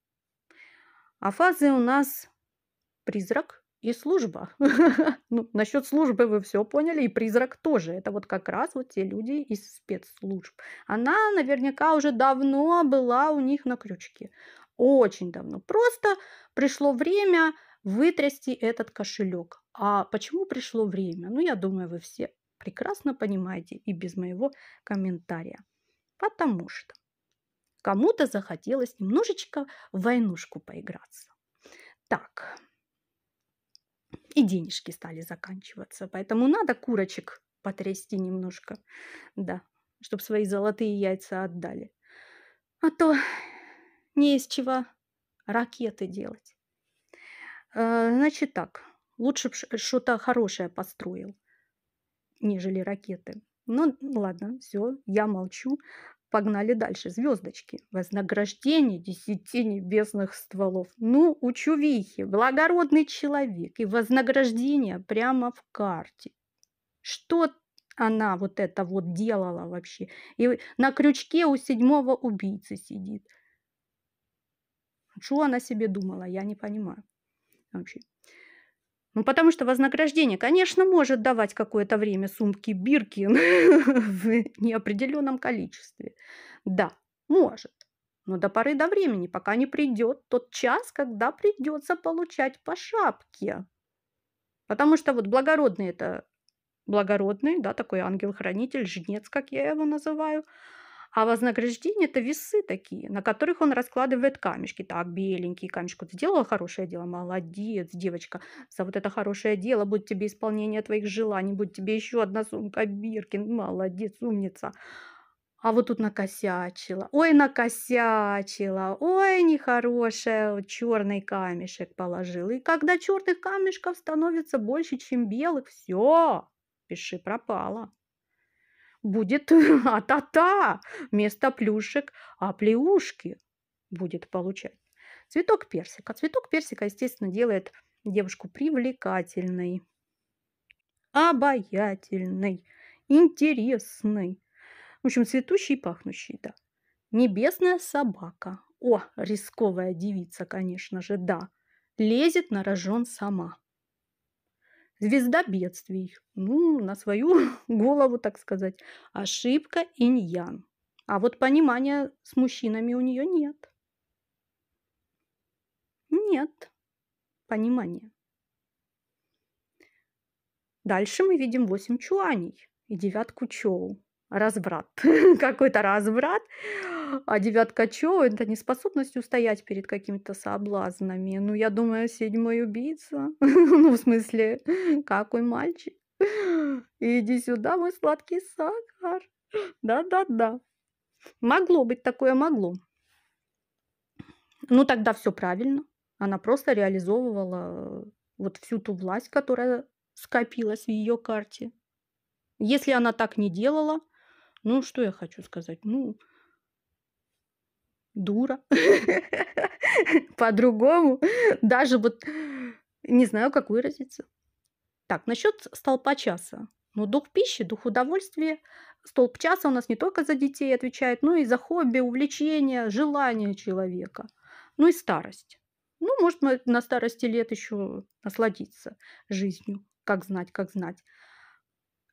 А фазы у нас призрак и служба. ну, насчет службы вы все поняли, и призрак тоже. Это вот как раз вот те люди из спецслужб. Она наверняка уже давно была у них на крючке. Очень давно. Просто пришло время вытрясти этот кошелек. А почему пришло время? Ну, я думаю, вы все прекрасно понимаете и без моего комментария. Потому что Кому-то захотелось немножечко в войнушку поиграться. Так, и денежки стали заканчиваться, поэтому надо курочек потрясти немножко, да, чтобы свои золотые яйца отдали. А то не из чего ракеты делать. Э, значит так, лучше бы что-то хорошее построил, нежели ракеты. Ну ладно, все, я молчу. Погнали дальше. Звездочки. Вознаграждение десяти небесных стволов. Ну, у чувихи, благородный человек. И вознаграждение прямо в карте. Что она вот это вот делала вообще? И на крючке у седьмого убийцы сидит. Что она себе думала, я не понимаю вообще. Ну, потому что вознаграждение, конечно, может давать какое-то время сумки Биркин в неопределенном количестве. Да, может. Но до поры до времени, пока не придет тот час, когда придется получать по шапке. Потому что вот благородный это благородный, да, такой ангел-хранитель, жнец, как я его называю – а вознаграждение – это весы такие, на которых он раскладывает камешки. Так, беленький камешку сделала хорошее дело, молодец, девочка, за вот это хорошее дело будет тебе исполнение твоих желаний, будет тебе еще одна сумка Биркин, молодец, умница. А вот тут накосячила. Ой, накосячила. Ой, нехорошая. Черный камешек положил. И когда черных камешков становится больше, чем белых, все, пиши пропало будет а-та-та вместо плюшек, а плеушки будет получать. Цветок персика. Цветок персика, естественно, делает девушку привлекательной, обаятельной, интересной. В общем, цветущий и пахнущий, да. Небесная собака. О, рисковая девица, конечно же, да. Лезет на рожон сама. Звезда бедствий. Ну, на свою голову, так сказать. Ошибка иньян. А вот понимания с мужчинами у нее нет. Нет понимания. Дальше мы видим восемь чуаней и девятку чоу разврат, какой-то разврат. А девятка чё? Это неспособность устоять перед какими-то соблазнами. Ну, я думаю, седьмой убийца. ну, в смысле, какой мальчик? Иди сюда, мой сладкий сахар. Да-да-да. Могло быть такое, могло. Ну, тогда все правильно. Она просто реализовывала вот всю ту власть, которая скопилась в ее карте. Если она так не делала, ну, что я хочу сказать? Ну, дура. По-другому. Даже вот не знаю, как выразиться. Так, насчет столпа часа. Ну, дух пищи, дух удовольствия. Столб часа у нас не только за детей отвечает, но и за хобби, увлечения, желания человека. Ну и старость. Ну, может, мы на старости лет еще насладиться жизнью. Как знать, как знать.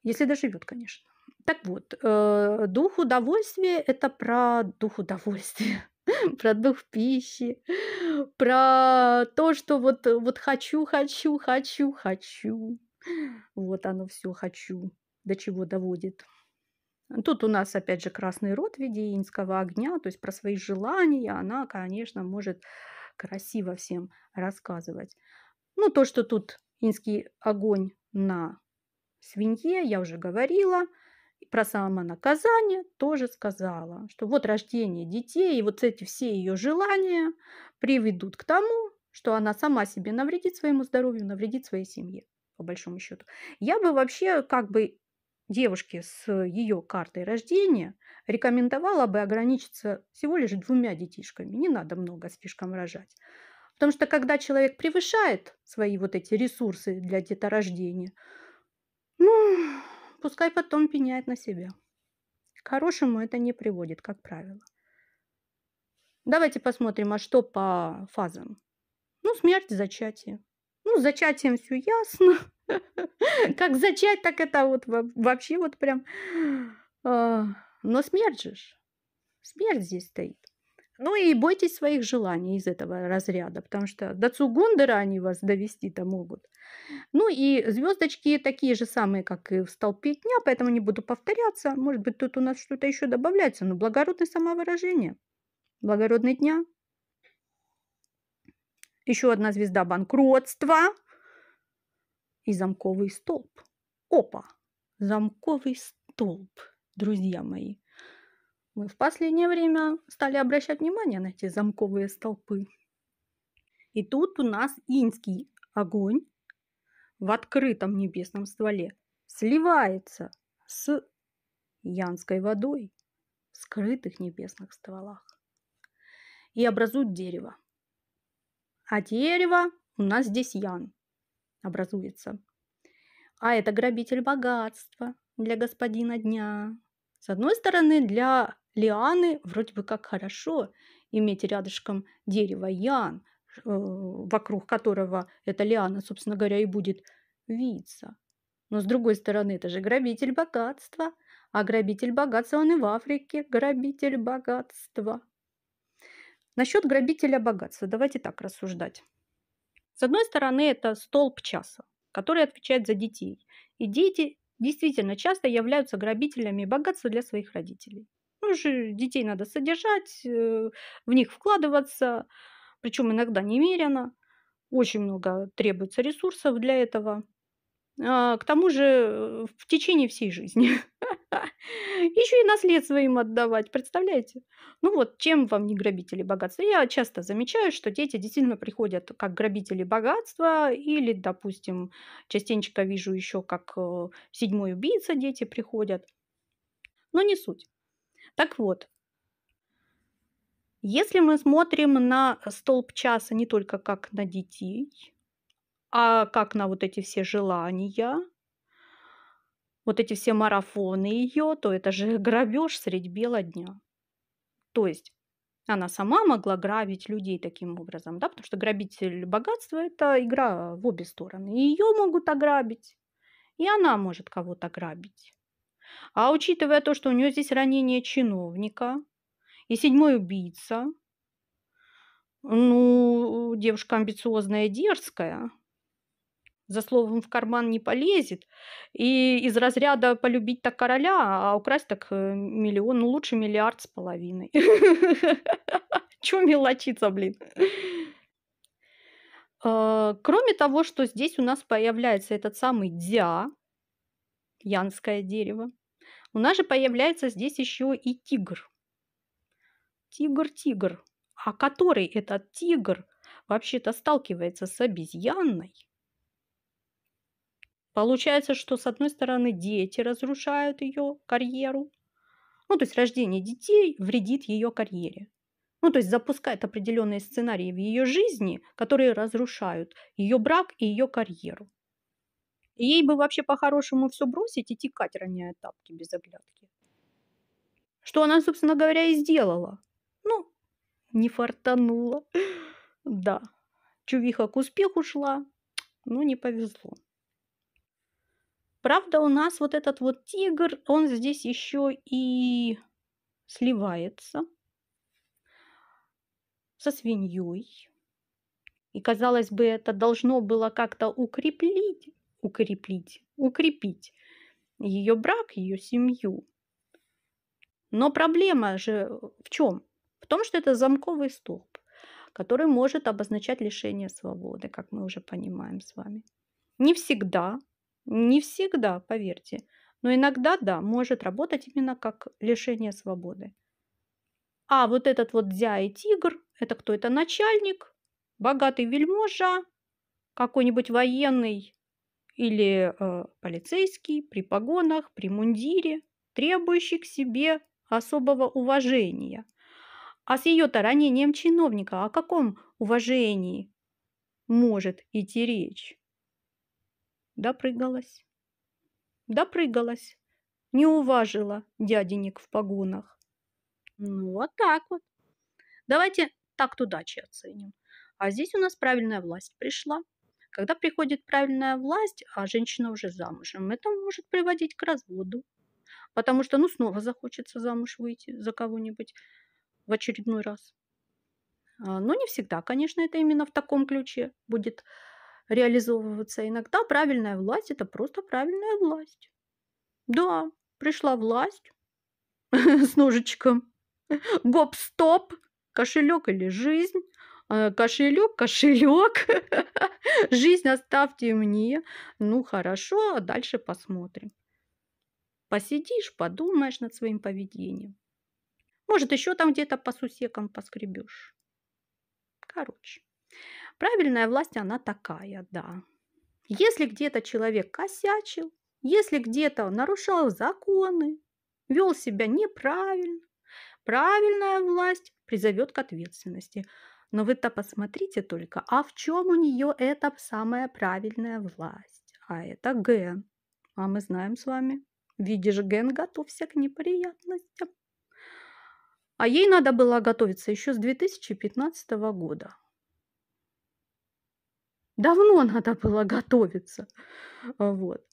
Если доживет, конечно. Так вот, э, дух удовольствия – это про дух удовольствия, про дух пищи, про то, что вот, вот хочу, хочу, хочу, хочу. Вот оно все хочу, до чего доводит. Тут у нас, опять же, красный рот в виде инского огня, то есть про свои желания она, конечно, может красиво всем рассказывать. Ну, то, что тут инский огонь на свинье, я уже говорила – про самонаказание тоже сказала, что вот рождение детей и вот эти все ее желания приведут к тому, что она сама себе навредит своему здоровью, навредит своей семье, по большому счету. Я бы вообще как бы девушке с ее картой рождения рекомендовала бы ограничиться всего лишь двумя детишками. Не надо много слишком рожать. Потому что когда человек превышает свои вот эти ресурсы для деторождения, ну, пускай потом пеняет на себя. К хорошему это не приводит, как правило. Давайте посмотрим, а что по фазам. Ну, смерть, зачатие. Ну, с зачатием все ясно. Как зачать, так это вот вообще вот прям... А, но смерть же. Смерть здесь стоит. Ну и бойтесь своих желаний из этого разряда, потому что до цугундера они вас довести-то могут. Ну и звездочки такие же самые, как и в столпе дня, поэтому не буду повторяться. Может быть, тут у нас что-то еще добавляется. Но благородное самовыражение, благородный дня. Еще одна звезда банкротства и замковый столб. Опа, замковый столб, друзья мои. Мы в последнее время стали обращать внимание на эти замковые столпы. И тут у нас инский огонь в открытом небесном стволе сливается с янской водой в скрытых небесных стволах и образует дерево. А дерево у нас здесь ян образуется. А это грабитель богатства для господина дня. С одной стороны, для лианы, вроде бы как хорошо иметь рядышком дерево ян, э, вокруг которого эта лиана, собственно говоря, и будет виться. Но с другой стороны, это же грабитель богатства. А грабитель богатства, он и в Африке грабитель богатства. Насчет грабителя богатства давайте так рассуждать. С одной стороны, это столб часа, который отвечает за детей. И дети действительно часто являются грабителями богатства для своих родителей тоже детей надо содержать, э, в них вкладываться, причем иногда немерено. Очень много требуется ресурсов для этого. А, к тому же в течение всей жизни. Еще и наследство им отдавать, представляете? Ну вот, чем вам не грабители богатства? Я часто замечаю, что дети действительно приходят как грабители богатства, или, допустим, частенько вижу еще как э, седьмой убийца дети приходят. Но не суть. Так вот, если мы смотрим на столб часа не только как на детей, а как на вот эти все желания, вот эти все марафоны ее, то это же грабеж средь бела дня. То есть она сама могла грабить людей таким образом, да, потому что грабитель богатства – это игра в обе стороны. Ее могут ограбить, и она может кого-то ограбить. А учитывая то, что у нее здесь ранение чиновника и седьмой убийца, ну, девушка амбициозная и дерзкая, за словом в карман не полезет. И из разряда полюбить так короля, а украсть так э, миллион, ну лучше миллиард с половиной. Чего мелочиться, блин? Э, кроме того, что здесь у нас появляется этот самый дя, янское дерево, у нас же появляется здесь еще и тигр. Тигр-тигр. А который этот тигр вообще-то сталкивается с обезьяной? Получается, что с одной стороны дети разрушают ее карьеру, ну то есть рождение детей вредит ее карьере, ну, то есть запускает определенные сценарии в ее жизни, которые разрушают ее брак и ее карьеру ей бы вообще по-хорошему все бросить и текать, роняя тапки без оглядки. Что она, собственно говоря, и сделала. Ну, не фартанула. Да, чувиха к успеху шла, но не повезло. Правда, у нас вот этот вот тигр, он здесь еще и сливается со свиньей. И, казалось бы, это должно было как-то укреплить укрепить, укрепить ее брак, ее семью. Но проблема же в чем? В том, что это замковый столб, который может обозначать лишение свободы, как мы уже понимаем с вами. Не всегда, не всегда, поверьте, но иногда, да, может работать именно как лишение свободы. А вот этот вот дзя и тигр, это кто? Это начальник, богатый вельможа, какой-нибудь военный, или э, полицейский при погонах, при мундире, требующий к себе особого уважения. А с ее-то ранением чиновника о каком уважении может идти речь? Допрыгалась. Допрыгалась. Не уважила дяденек в погонах. Ну, вот так вот. Давайте так удачи оценим. А здесь у нас правильная власть пришла. Когда приходит правильная власть, а женщина уже замужем, это может приводить к разводу, потому что, ну, снова захочется замуж выйти за кого-нибудь в очередной раз. А, но не всегда, конечно, это именно в таком ключе будет реализовываться. Иногда правильная власть – это просто правильная власть. Да, пришла власть с ножичком. Гоп-стоп, кошелек или жизнь – Э, кошелек, кошелек, жизнь оставьте мне. Ну хорошо, а дальше посмотрим. Посидишь, подумаешь над своим поведением. Может, еще там где-то по сусекам поскребешь. Короче, правильная власть, она такая, да. Если где-то человек косячил, если где-то нарушал законы, вел себя неправильно, правильная власть призовет к ответственности – но вы-то посмотрите только, а в чем у нее эта самая правильная власть? А это Ген. А мы знаем с вами. Видишь, Ген, готовься к неприятностям. А ей надо было готовиться еще с 2015 года. Давно надо было готовиться. Вот.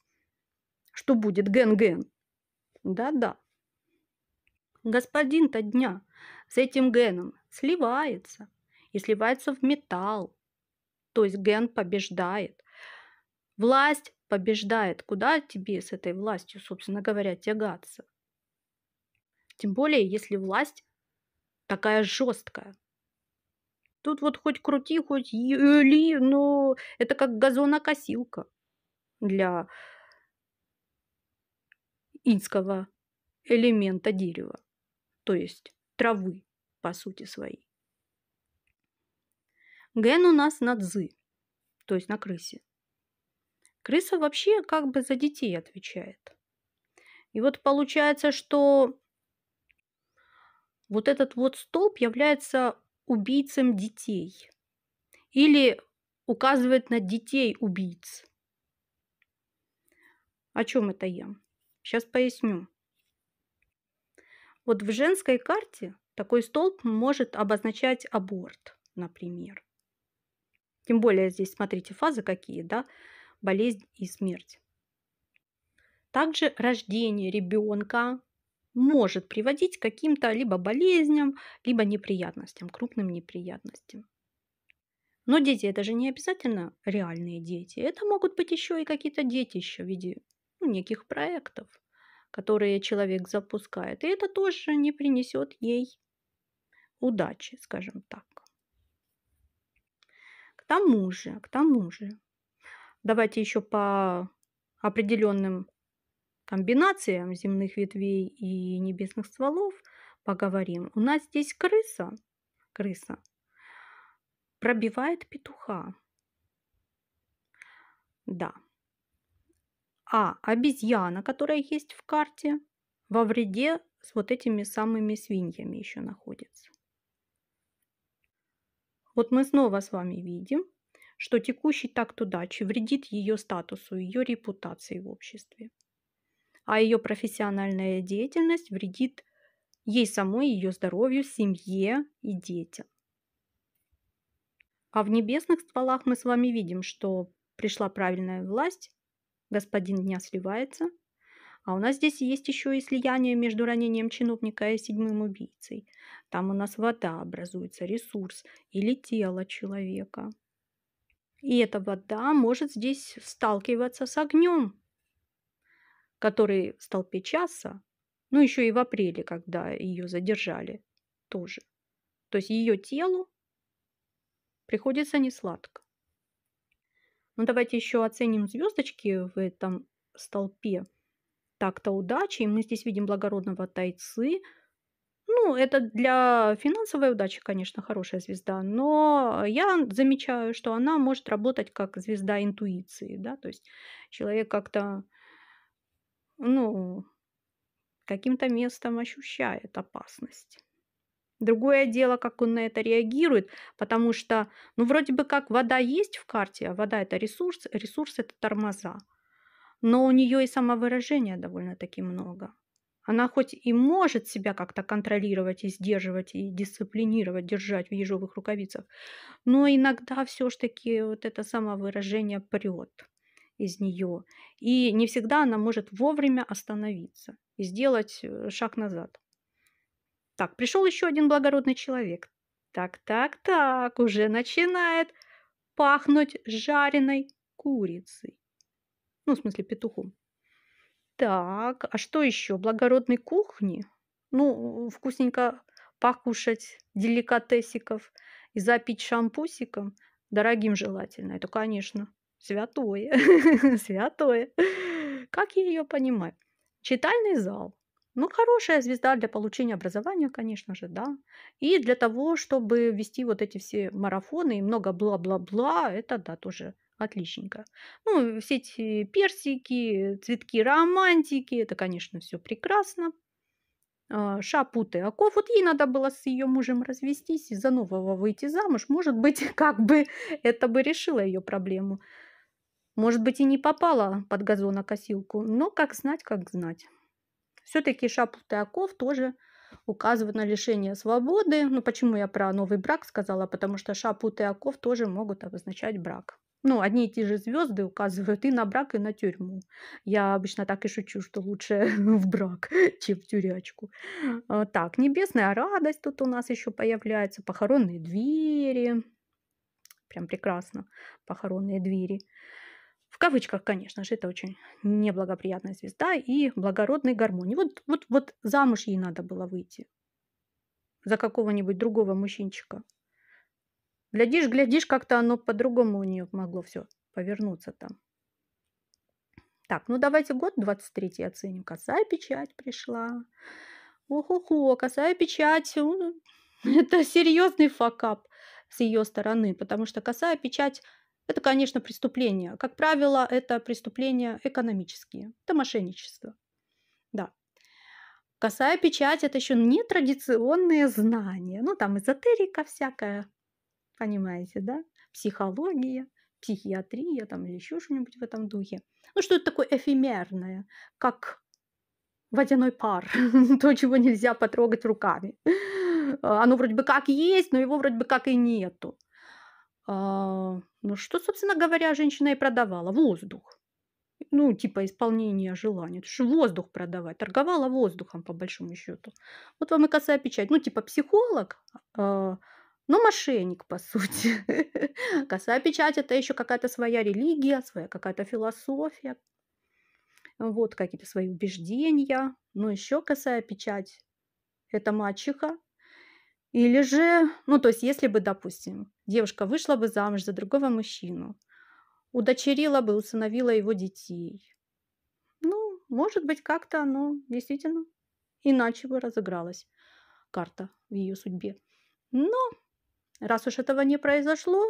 Что будет ген-ген? Да-да. Господин-то дня с этим геном сливается – и сливаются в металл. То есть ген побеждает. Власть побеждает. Куда тебе с этой властью, собственно говоря, тягаться? Тем более, если власть такая жесткая. Тут вот хоть крути, хоть юли, но это как газонокосилка для инского элемента дерева, то есть травы по сути своей. Ген у нас на дзы, то есть на крысе. Крыса вообще как бы за детей отвечает. И вот получается, что вот этот вот столб является убийцем детей или указывает на детей убийц. О чем это я? Сейчас поясню. Вот в женской карте такой столб может обозначать аборт, например. Тем более здесь, смотрите, фазы какие, да, болезнь и смерть. Также рождение ребенка может приводить к каким-то либо болезням, либо неприятностям, крупным неприятностям. Но дети это же не обязательно реальные дети. Это могут быть еще и какие-то дети еще в виде ну, неких проектов, которые человек запускает. И это тоже не принесет ей удачи, скажем так тому же, к тому же, давайте еще по определенным комбинациям земных ветвей и небесных стволов поговорим. У нас здесь крыса, крыса пробивает петуха. Да. А обезьяна, которая есть в карте, во вреде с вот этими самыми свиньями еще находится. Вот мы снова с вами видим, что текущий такт удачи вредит ее статусу, ее репутации в обществе. А ее профессиональная деятельность вредит ей самой, ее здоровью, семье и детям. А в небесных стволах мы с вами видим, что пришла правильная власть, господин дня сливается – а у нас здесь есть еще и слияние между ранением чиновника и седьмым убийцей. Там у нас вода образуется, ресурс или тело человека. И эта вода может здесь сталкиваться с огнем, который в столпе часа, ну еще и в апреле, когда ее задержали тоже. То есть ее телу приходится не сладко. Ну давайте еще оценим звездочки в этом столпе такта удачи. И мы здесь видим благородного тайцы. Ну, это для финансовой удачи, конечно, хорошая звезда, но я замечаю, что она может работать как звезда интуиции, да, то есть человек как-то, ну, каким-то местом ощущает опасность. Другое дело, как он на это реагирует, потому что, ну, вроде бы как вода есть в карте, а вода – это ресурс, ресурс – это тормоза – но у нее и самовыражения довольно-таки много. Она хоть и может себя как-то контролировать и сдерживать, и дисциплинировать, держать в ежовых рукавицах, но иногда все ж таки вот это самовыражение прет из нее. И не всегда она может вовремя остановиться и сделать э, шаг назад. Так, пришел еще один благородный человек. Так, так, так, уже начинает пахнуть жареной курицей. Ну, в смысле, петухом. Так, а что еще? Благородной кухни? Ну, вкусненько покушать деликатесиков и запить шампусиком. Дорогим желательно. Это, конечно, святое. святое. Как я ее понимаю? Читальный зал. Ну, хорошая звезда для получения образования, конечно же, да. И для того, чтобы вести вот эти все марафоны и много бла-бла-бла, это, да, тоже Отличненько. Ну, все эти персики, цветки романтики, это, конечно, все прекрасно. А, шапуты оков. Вот ей надо было с ее мужем развестись и за нового выйти замуж. Может быть, как бы это бы решило ее проблему. Может быть, и не попала под газонокосилку, но как знать, как знать. Все-таки Шапуты оков тоже указывают на лишение свободы. Ну, почему я про новый брак сказала? Потому что Шапуты оков тоже могут обозначать брак ну, одни и те же звезды указывают и на брак, и на тюрьму. Я обычно так и шучу, что лучше в брак, чем в тюрячку. А, так, небесная радость тут у нас еще появляется, похоронные двери. Прям прекрасно, похоронные двери. В кавычках, конечно же, это очень неблагоприятная звезда и благородный гармоний. Вот, вот, вот замуж ей надо было выйти за какого-нибудь другого мужчинчика. Глядишь, глядишь, как-то оно по-другому у нее могло все повернуться там. Так, ну давайте год 23 оценим. Косая печать пришла. Ого-го, косая печать. Ну, это серьезный факап с ее стороны, потому что косая печать – это, конечно, преступление. Как правило, это преступления экономические, это мошенничество. Да. Косая печать – это еще нетрадиционные знания. Ну, там эзотерика всякая, Понимаете, да? Психология, психиатрия там, или еще что-нибудь в этом духе. Ну, что это такое эфемерное, как водяной пар, то, чего нельзя потрогать руками. А, оно вроде бы как есть, но его вроде бы как и нету. А, ну, что, собственно говоря, женщина и продавала? Воздух. Ну, типа исполнение желаний. Это же воздух продавать. Торговала воздухом, по большому счету. Вот вам и косая печать. Ну, типа психолог, а, ну, мошенник, по сути. Косая печать – это еще какая-то своя религия, своя какая-то философия, вот какие-то свои убеждения. Но ну, еще косая печать – это мачеха. Или же, ну, то есть, если бы, допустим, девушка вышла бы замуж за другого мужчину, удочерила бы, усыновила его детей. Ну, может быть, как-то оно действительно иначе бы разыгралась карта в ее судьбе. Но Раз уж этого не произошло,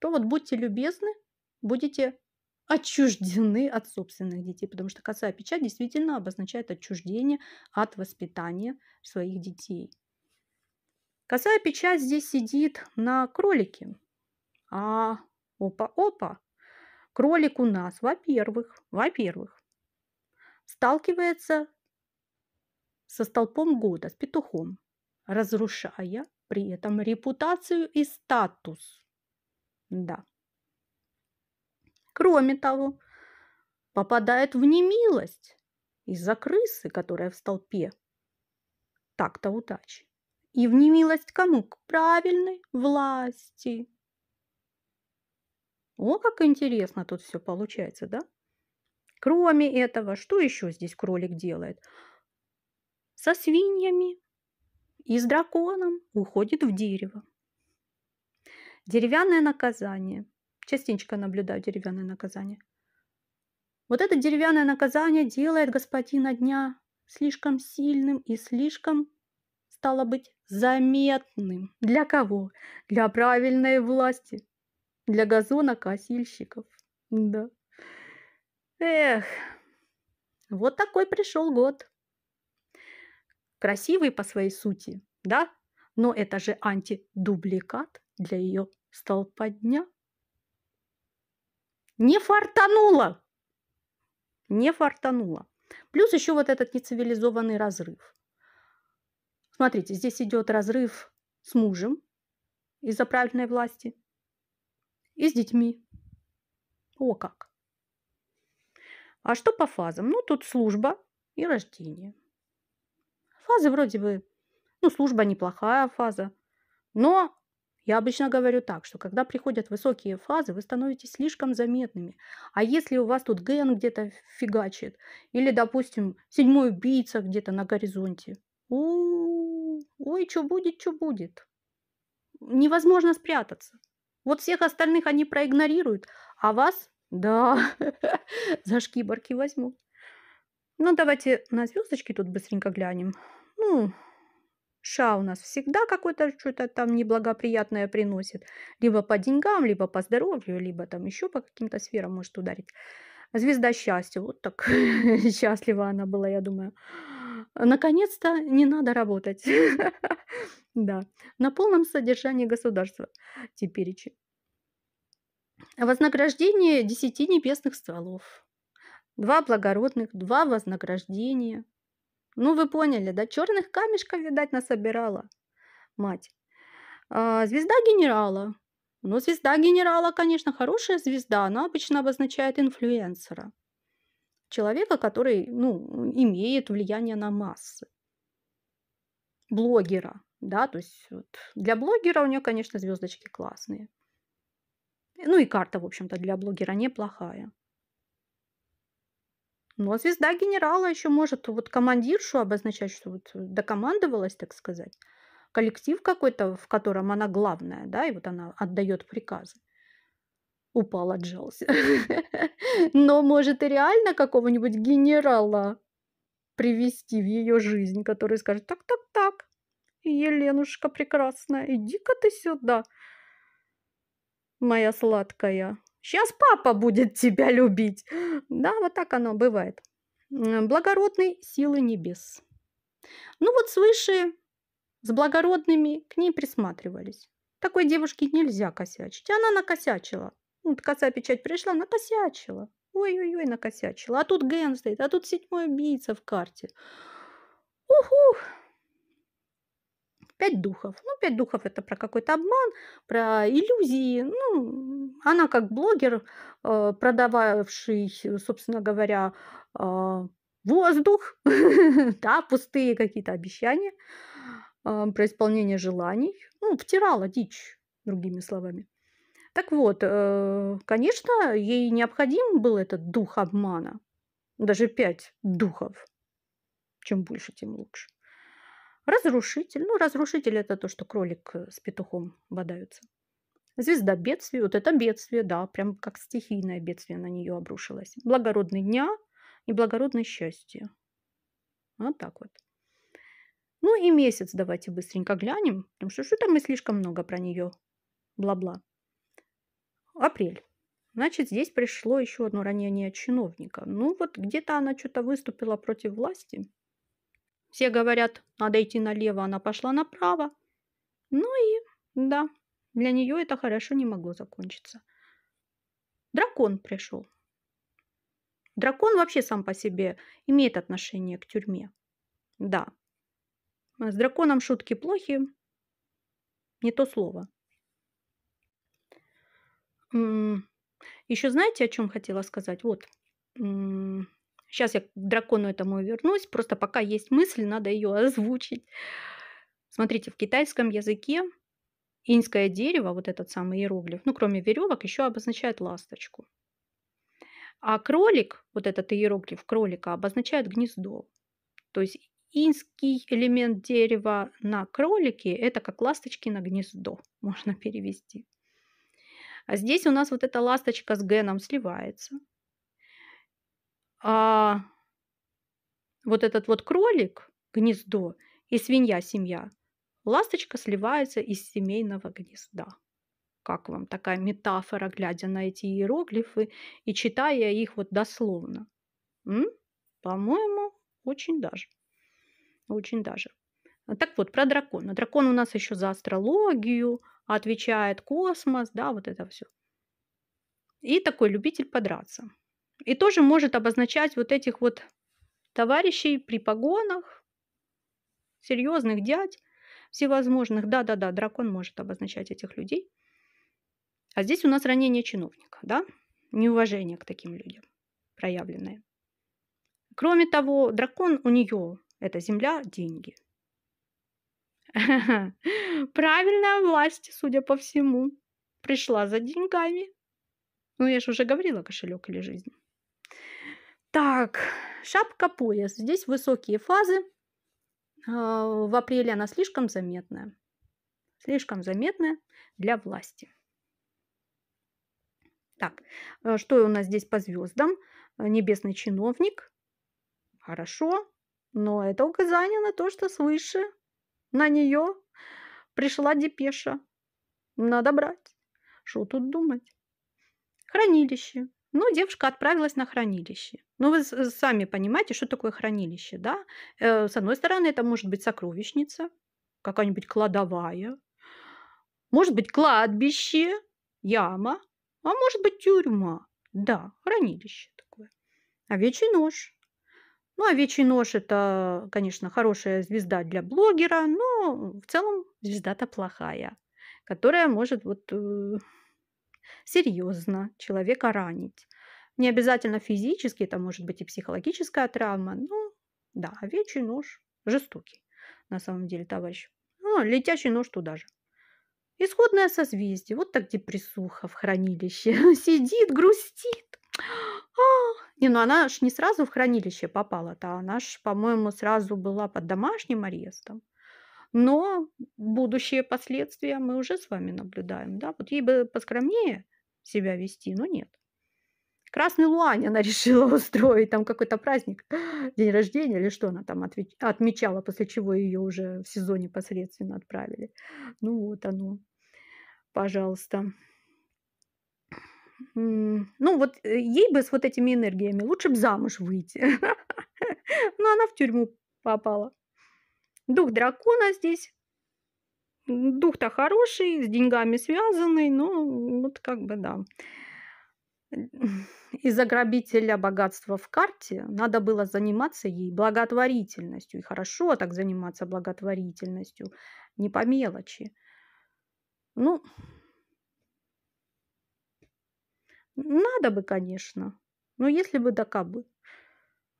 то вот будьте любезны, будете отчуждены от собственных детей, потому что косая печать действительно обозначает отчуждение от воспитания своих детей. Косая печать здесь сидит на кролике. А опа-опа, кролик у нас, во-первых, во-первых, сталкивается со столпом года, с петухом, разрушая при этом репутацию и статус. Да. Кроме того, попадает в немилость из-за крысы, которая в столпе. Так-то удачи. И в немилость кому? К правильной власти. О, как интересно тут все получается, да? Кроме этого, что еще здесь кролик делает? Со свиньями и с драконом уходит в дерево. Деревянное наказание. Частенько наблюдаю деревянное наказание. Вот это деревянное наказание делает господина дня слишком сильным и слишком, стало быть, заметным. Для кого? Для правильной власти. Для газона косильщиков. Да. Эх, вот такой пришел год красивый по своей сути, да? Но это же антидубликат для ее столпа дня. Не фартануло! Не фартануло. Плюс еще вот этот нецивилизованный разрыв. Смотрите, здесь идет разрыв с мужем из-за правильной власти и с детьми. О как! А что по фазам? Ну, тут служба и рождение – Фазы вроде бы, ну, служба неплохая фаза. Но я обычно говорю так, что когда приходят высокие фазы, вы становитесь слишком заметными. А если у вас тут ген где-то фигачит, или, допустим, седьмой убийца где-то на горизонте, -у, ой, что будет, что будет. Невозможно спрятаться. Вот всех остальных они проигнорируют, а вас, да, за шкиборки возьмут. Ну, давайте на звездочки тут быстренько глянем ну, ша у нас всегда какое-то что-то там неблагоприятное приносит. Либо по деньгам, либо по здоровью, либо там еще по каким-то сферам может ударить. Звезда счастья, вот так счастлива она была, я думаю. Наконец-то не надо работать. Да, на полном содержании государства теперь. Вознаграждение десяти небесных стволов. Два благородных, два вознаграждения – ну, вы поняли, да? Черных камешков, видать, насобирала мать. А, звезда генерала. Ну, звезда генерала, конечно, хорошая звезда. Она обычно обозначает инфлюенсера. Человека, который, ну, имеет влияние на массы. Блогера, да, то есть вот для блогера у нее, конечно, звездочки классные. Ну и карта, в общем-то, для блогера неплохая. Но ну, а звезда генерала еще может вот командиршу обозначать, что вот э, докомандовалась, так сказать. Коллектив какой-то, в котором она главная, да, и вот она отдает приказы. Упал, отжался. Но может и реально какого-нибудь генерала привести в ее жизнь, который скажет, так, так, так, Еленушка прекрасная, иди-ка ты сюда, моя сладкая, Сейчас папа будет тебя любить. Да, вот так оно бывает. Благородной силы небес. Ну вот свыше с благородными к ней присматривались. Такой девушке нельзя косячить. Она накосячила. Вот косая печать пришла, накосячила. Ой-ой-ой, накосячила. А тут Ген стоит, а тут седьмой убийца в карте. Ух-ух, пять духов. Ну, пять духов это про какой-то обман, про иллюзии. Ну, она как блогер, э, продававший, собственно говоря, э, воздух, да, пустые какие-то обещания э, про исполнение желаний. Ну, втирала дичь, другими словами. Так вот, конечно, ей необходим был этот дух обмана. Даже пять духов. Чем больше, тем лучше. Разрушитель. Ну, разрушитель – это то, что кролик э, с петухом бодаются. Звезда бедствия, Вот это бедствие, да, прям как стихийное бедствие на нее обрушилось. Благородный дня и благородное счастье. Вот так вот. Ну и месяц давайте быстренько глянем, потому что что-то мы слишком много про нее. Бла-бла. Апрель. Значит, здесь пришло еще одно ранение от чиновника. Ну вот где-то она что-то выступила против власти. Все говорят, надо идти налево, она пошла направо. Ну и да, для нее это хорошо не могло закончиться. Дракон пришел. Дракон вообще сам по себе имеет отношение к тюрьме. Да. С драконом шутки плохи. Не то слово. Еще знаете, о чем хотела сказать? Вот. Сейчас я к дракону этому вернусь, просто пока есть мысль, надо ее озвучить. Смотрите, в китайском языке инское дерево, вот этот самый иероглиф, ну кроме веревок, еще обозначает ласточку. А кролик, вот этот иероглиф кролика, обозначает гнездо. То есть инский элемент дерева на кролике – это как ласточки на гнездо, можно перевести. А здесь у нас вот эта ласточка с геном сливается – а вот этот вот кролик, гнездо, и свинья, семья, ласточка сливается из семейного гнезда. Как вам такая метафора, глядя на эти иероглифы и читая их вот дословно? По-моему, очень даже. Очень даже. Так вот, про дракона. Дракон у нас еще за астрологию, отвечает космос, да, вот это все. И такой любитель подраться. И тоже может обозначать вот этих вот товарищей при погонах, серьезных дядь всевозможных. Да-да-да, дракон может обозначать этих людей. А здесь у нас ранение чиновника, да? Неуважение к таким людям проявленное. Кроме того, дракон у нее, это земля, деньги. Правильная власть, судя по всему, пришла за деньгами. Ну, я же уже говорила, кошелек или жизнь. Так, шапка-пояс. Здесь высокие фазы. А, в апреле она слишком заметная. Слишком заметная для власти. Так, э, что у нас здесь по звездам? Небесный чиновник. Хорошо. Но это указание на то, что свыше на нее пришла депеша. Надо брать. Что тут думать? Хранилище. Ну, девушка отправилась на хранилище. Ну, вы э, сами понимаете, что такое хранилище, да? Э, с одной стороны, это может быть сокровищница, какая-нибудь кладовая, может быть кладбище, яма, а может быть тюрьма. Да, хранилище такое. Овечий нож. Ну, овечий нож – это, конечно, хорошая звезда для блогера, но в целом звезда-то плохая, которая может вот э, серьезно человека ранить. Не обязательно физически, это может быть и психологическая травма, но да, овечий нож жестокий на самом деле, товарищ. Ну, летящий нож туда же. Исходное созвездие. Вот так депрессуха в хранилище. Сидит, грустит. А, не, ну она ж не сразу в хранилище попала-то. Она ж, по-моему, сразу была под домашним арестом но будущие последствия мы уже с вами наблюдаем. Да? Вот ей бы поскромнее себя вести, но нет. Красный Луань она решила устроить там какой-то праздник, день рождения или что она там отмечала, после чего ее уже в сезоне посредственно отправили. Ну вот оно, пожалуйста. Ну вот э, ей бы с вот этими энергиями лучше бы замуж выйти. Но она в тюрьму попала. Дух дракона здесь. Дух-то хороший, с деньгами связанный, но вот как бы да. Из-за грабителя богатства в карте надо было заниматься ей благотворительностью. И хорошо так заниматься благотворительностью, не по мелочи. Ну, надо бы, конечно, но если бы да как бы.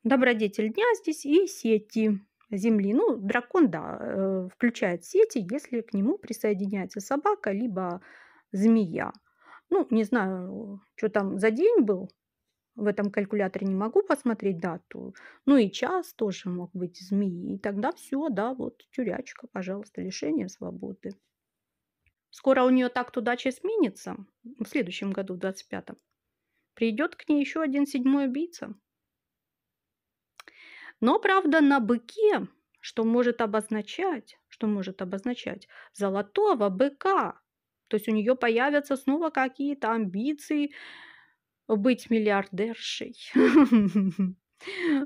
Добродетель дня здесь и сети земли. Ну, дракон, да, э, включает сети, если к нему присоединяется собака, либо змея. Ну, не знаю, что там за день был, в этом калькуляторе не могу посмотреть дату. Ну и час тоже мог быть змеи. И тогда все, да, вот тюрячка, пожалуйста, лишение свободы. Скоро у нее так удача сменится, в следующем году, в 25-м. Придет к ней еще один седьмой убийца – но, правда, на быке, что может обозначать, что может обозначать золотого быка. То есть у нее появятся снова какие-то амбиции быть миллиардершей.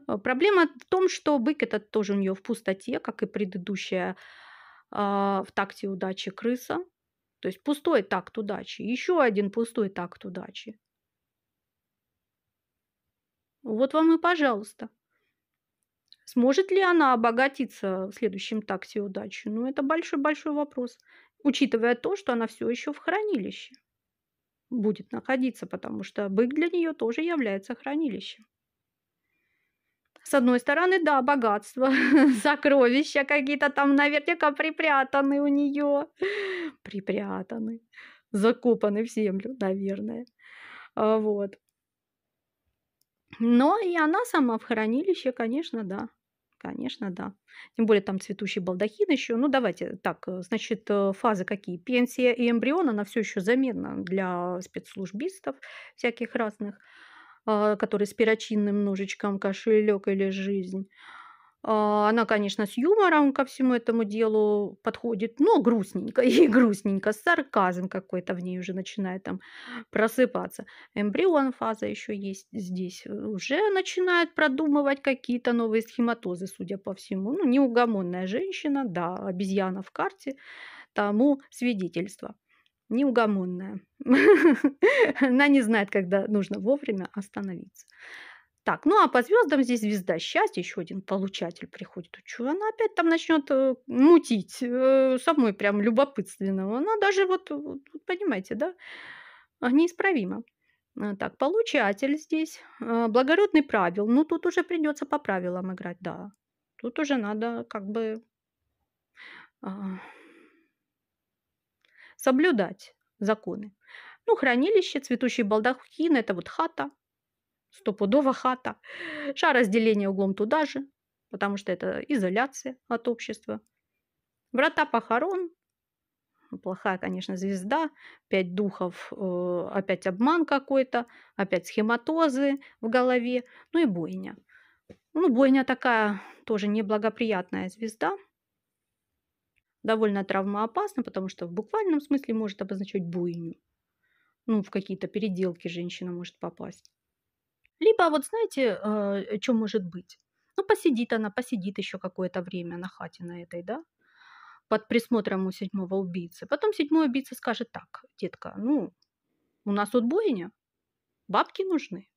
Проблема в том, что бык этот тоже у нее в пустоте, как и предыдущая а, в такте удачи крыса. То есть пустой такт удачи. Еще один пустой такт удачи. Вот вам и пожалуйста. Сможет ли она обогатиться в следующем такте удачи? Ну, это большой-большой вопрос, учитывая то, что она все еще в хранилище будет находиться, потому что бык для нее тоже является хранилищем. С одной стороны, да, богатство, сокровища какие-то там наверняка припрятаны у нее, припрятаны, закопаны в землю, наверное. А, вот. Но и она сама в хранилище, конечно, да. Конечно, да. Тем более там цветущий балдахин еще. Ну, давайте так, э, значит, э, фазы какие? Пенсия и эмбрион, она все еще заметна для спецслужбистов всяких разных, а, которые с перочинным ножичком, кошелек или жизнь. А, она, конечно, с юмором ко всему этому делу подходит, но грустненько, и грустненько, сарказм какой-то в ней уже начинает там просыпаться. Эмбрион фаза еще есть здесь. Уже начинает продумывать какие-то новые схематозы, судя по всему. Ну, неугомонная женщина, да, обезьяна в карте, тому свидетельство неугомонная. Она не знает, когда нужно вовремя остановиться. Так, ну а по звездам здесь звезда счастья, еще один получатель приходит. Чу, она опять там начнет э, мутить, э, самой прям любопытственного. Она даже вот, э, понимаете, да, а, неисправима. А, так, получатель здесь, а, благородный правил. Ну, тут уже придется по правилам играть, да. Тут уже надо как бы соблюдать законы. Ну, хранилище, цветущий балдахин, это вот хата – стопудово хата. Шар разделения углом туда же, потому что это изоляция от общества. Врата похорон, ну, плохая, конечно, звезда, пять духов, э, опять обман какой-то, опять схематозы в голове, ну и бойня. Ну, бойня такая тоже неблагоприятная звезда, довольно травмоопасна, потому что в буквальном смысле может обозначать буйню. Ну, в какие-то переделки женщина может попасть. Либо вот знаете, э, что может быть? Ну, посидит она, посидит еще какое-то время на хате на этой, да, под присмотром у седьмого убийцы. Потом седьмой убийца скажет так, детка, ну, у нас тут бойня, бабки нужны.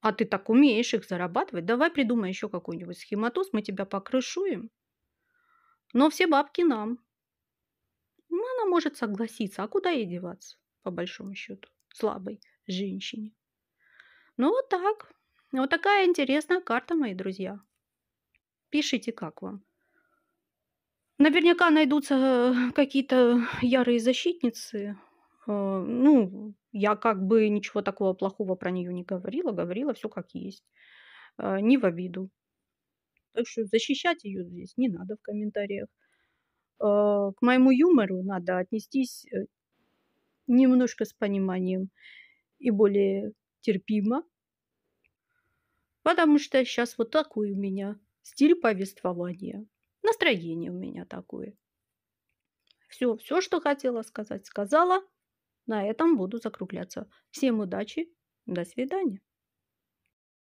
А ты так умеешь их зарабатывать, давай придумай еще какой-нибудь схематоз, мы тебя покрышуем. Но все бабки нам. Ну, она может согласиться, а куда ей деваться, по большому счету, слабой женщине. Ну вот так. Вот такая интересная карта, мои друзья. Пишите, как вам. Наверняка найдутся э, какие-то ярые защитницы. Э, ну, я как бы ничего такого плохого про нее не говорила, говорила все как есть. Э, не в обиду. Так что защищать ее здесь не надо в комментариях. К моему юмору надо отнестись немножко с пониманием и более терпимо. Потому что сейчас вот такой у меня стиль повествования. Настроение у меня такое. Все, все, что хотела сказать, сказала. На этом буду закругляться. Всем удачи. До свидания.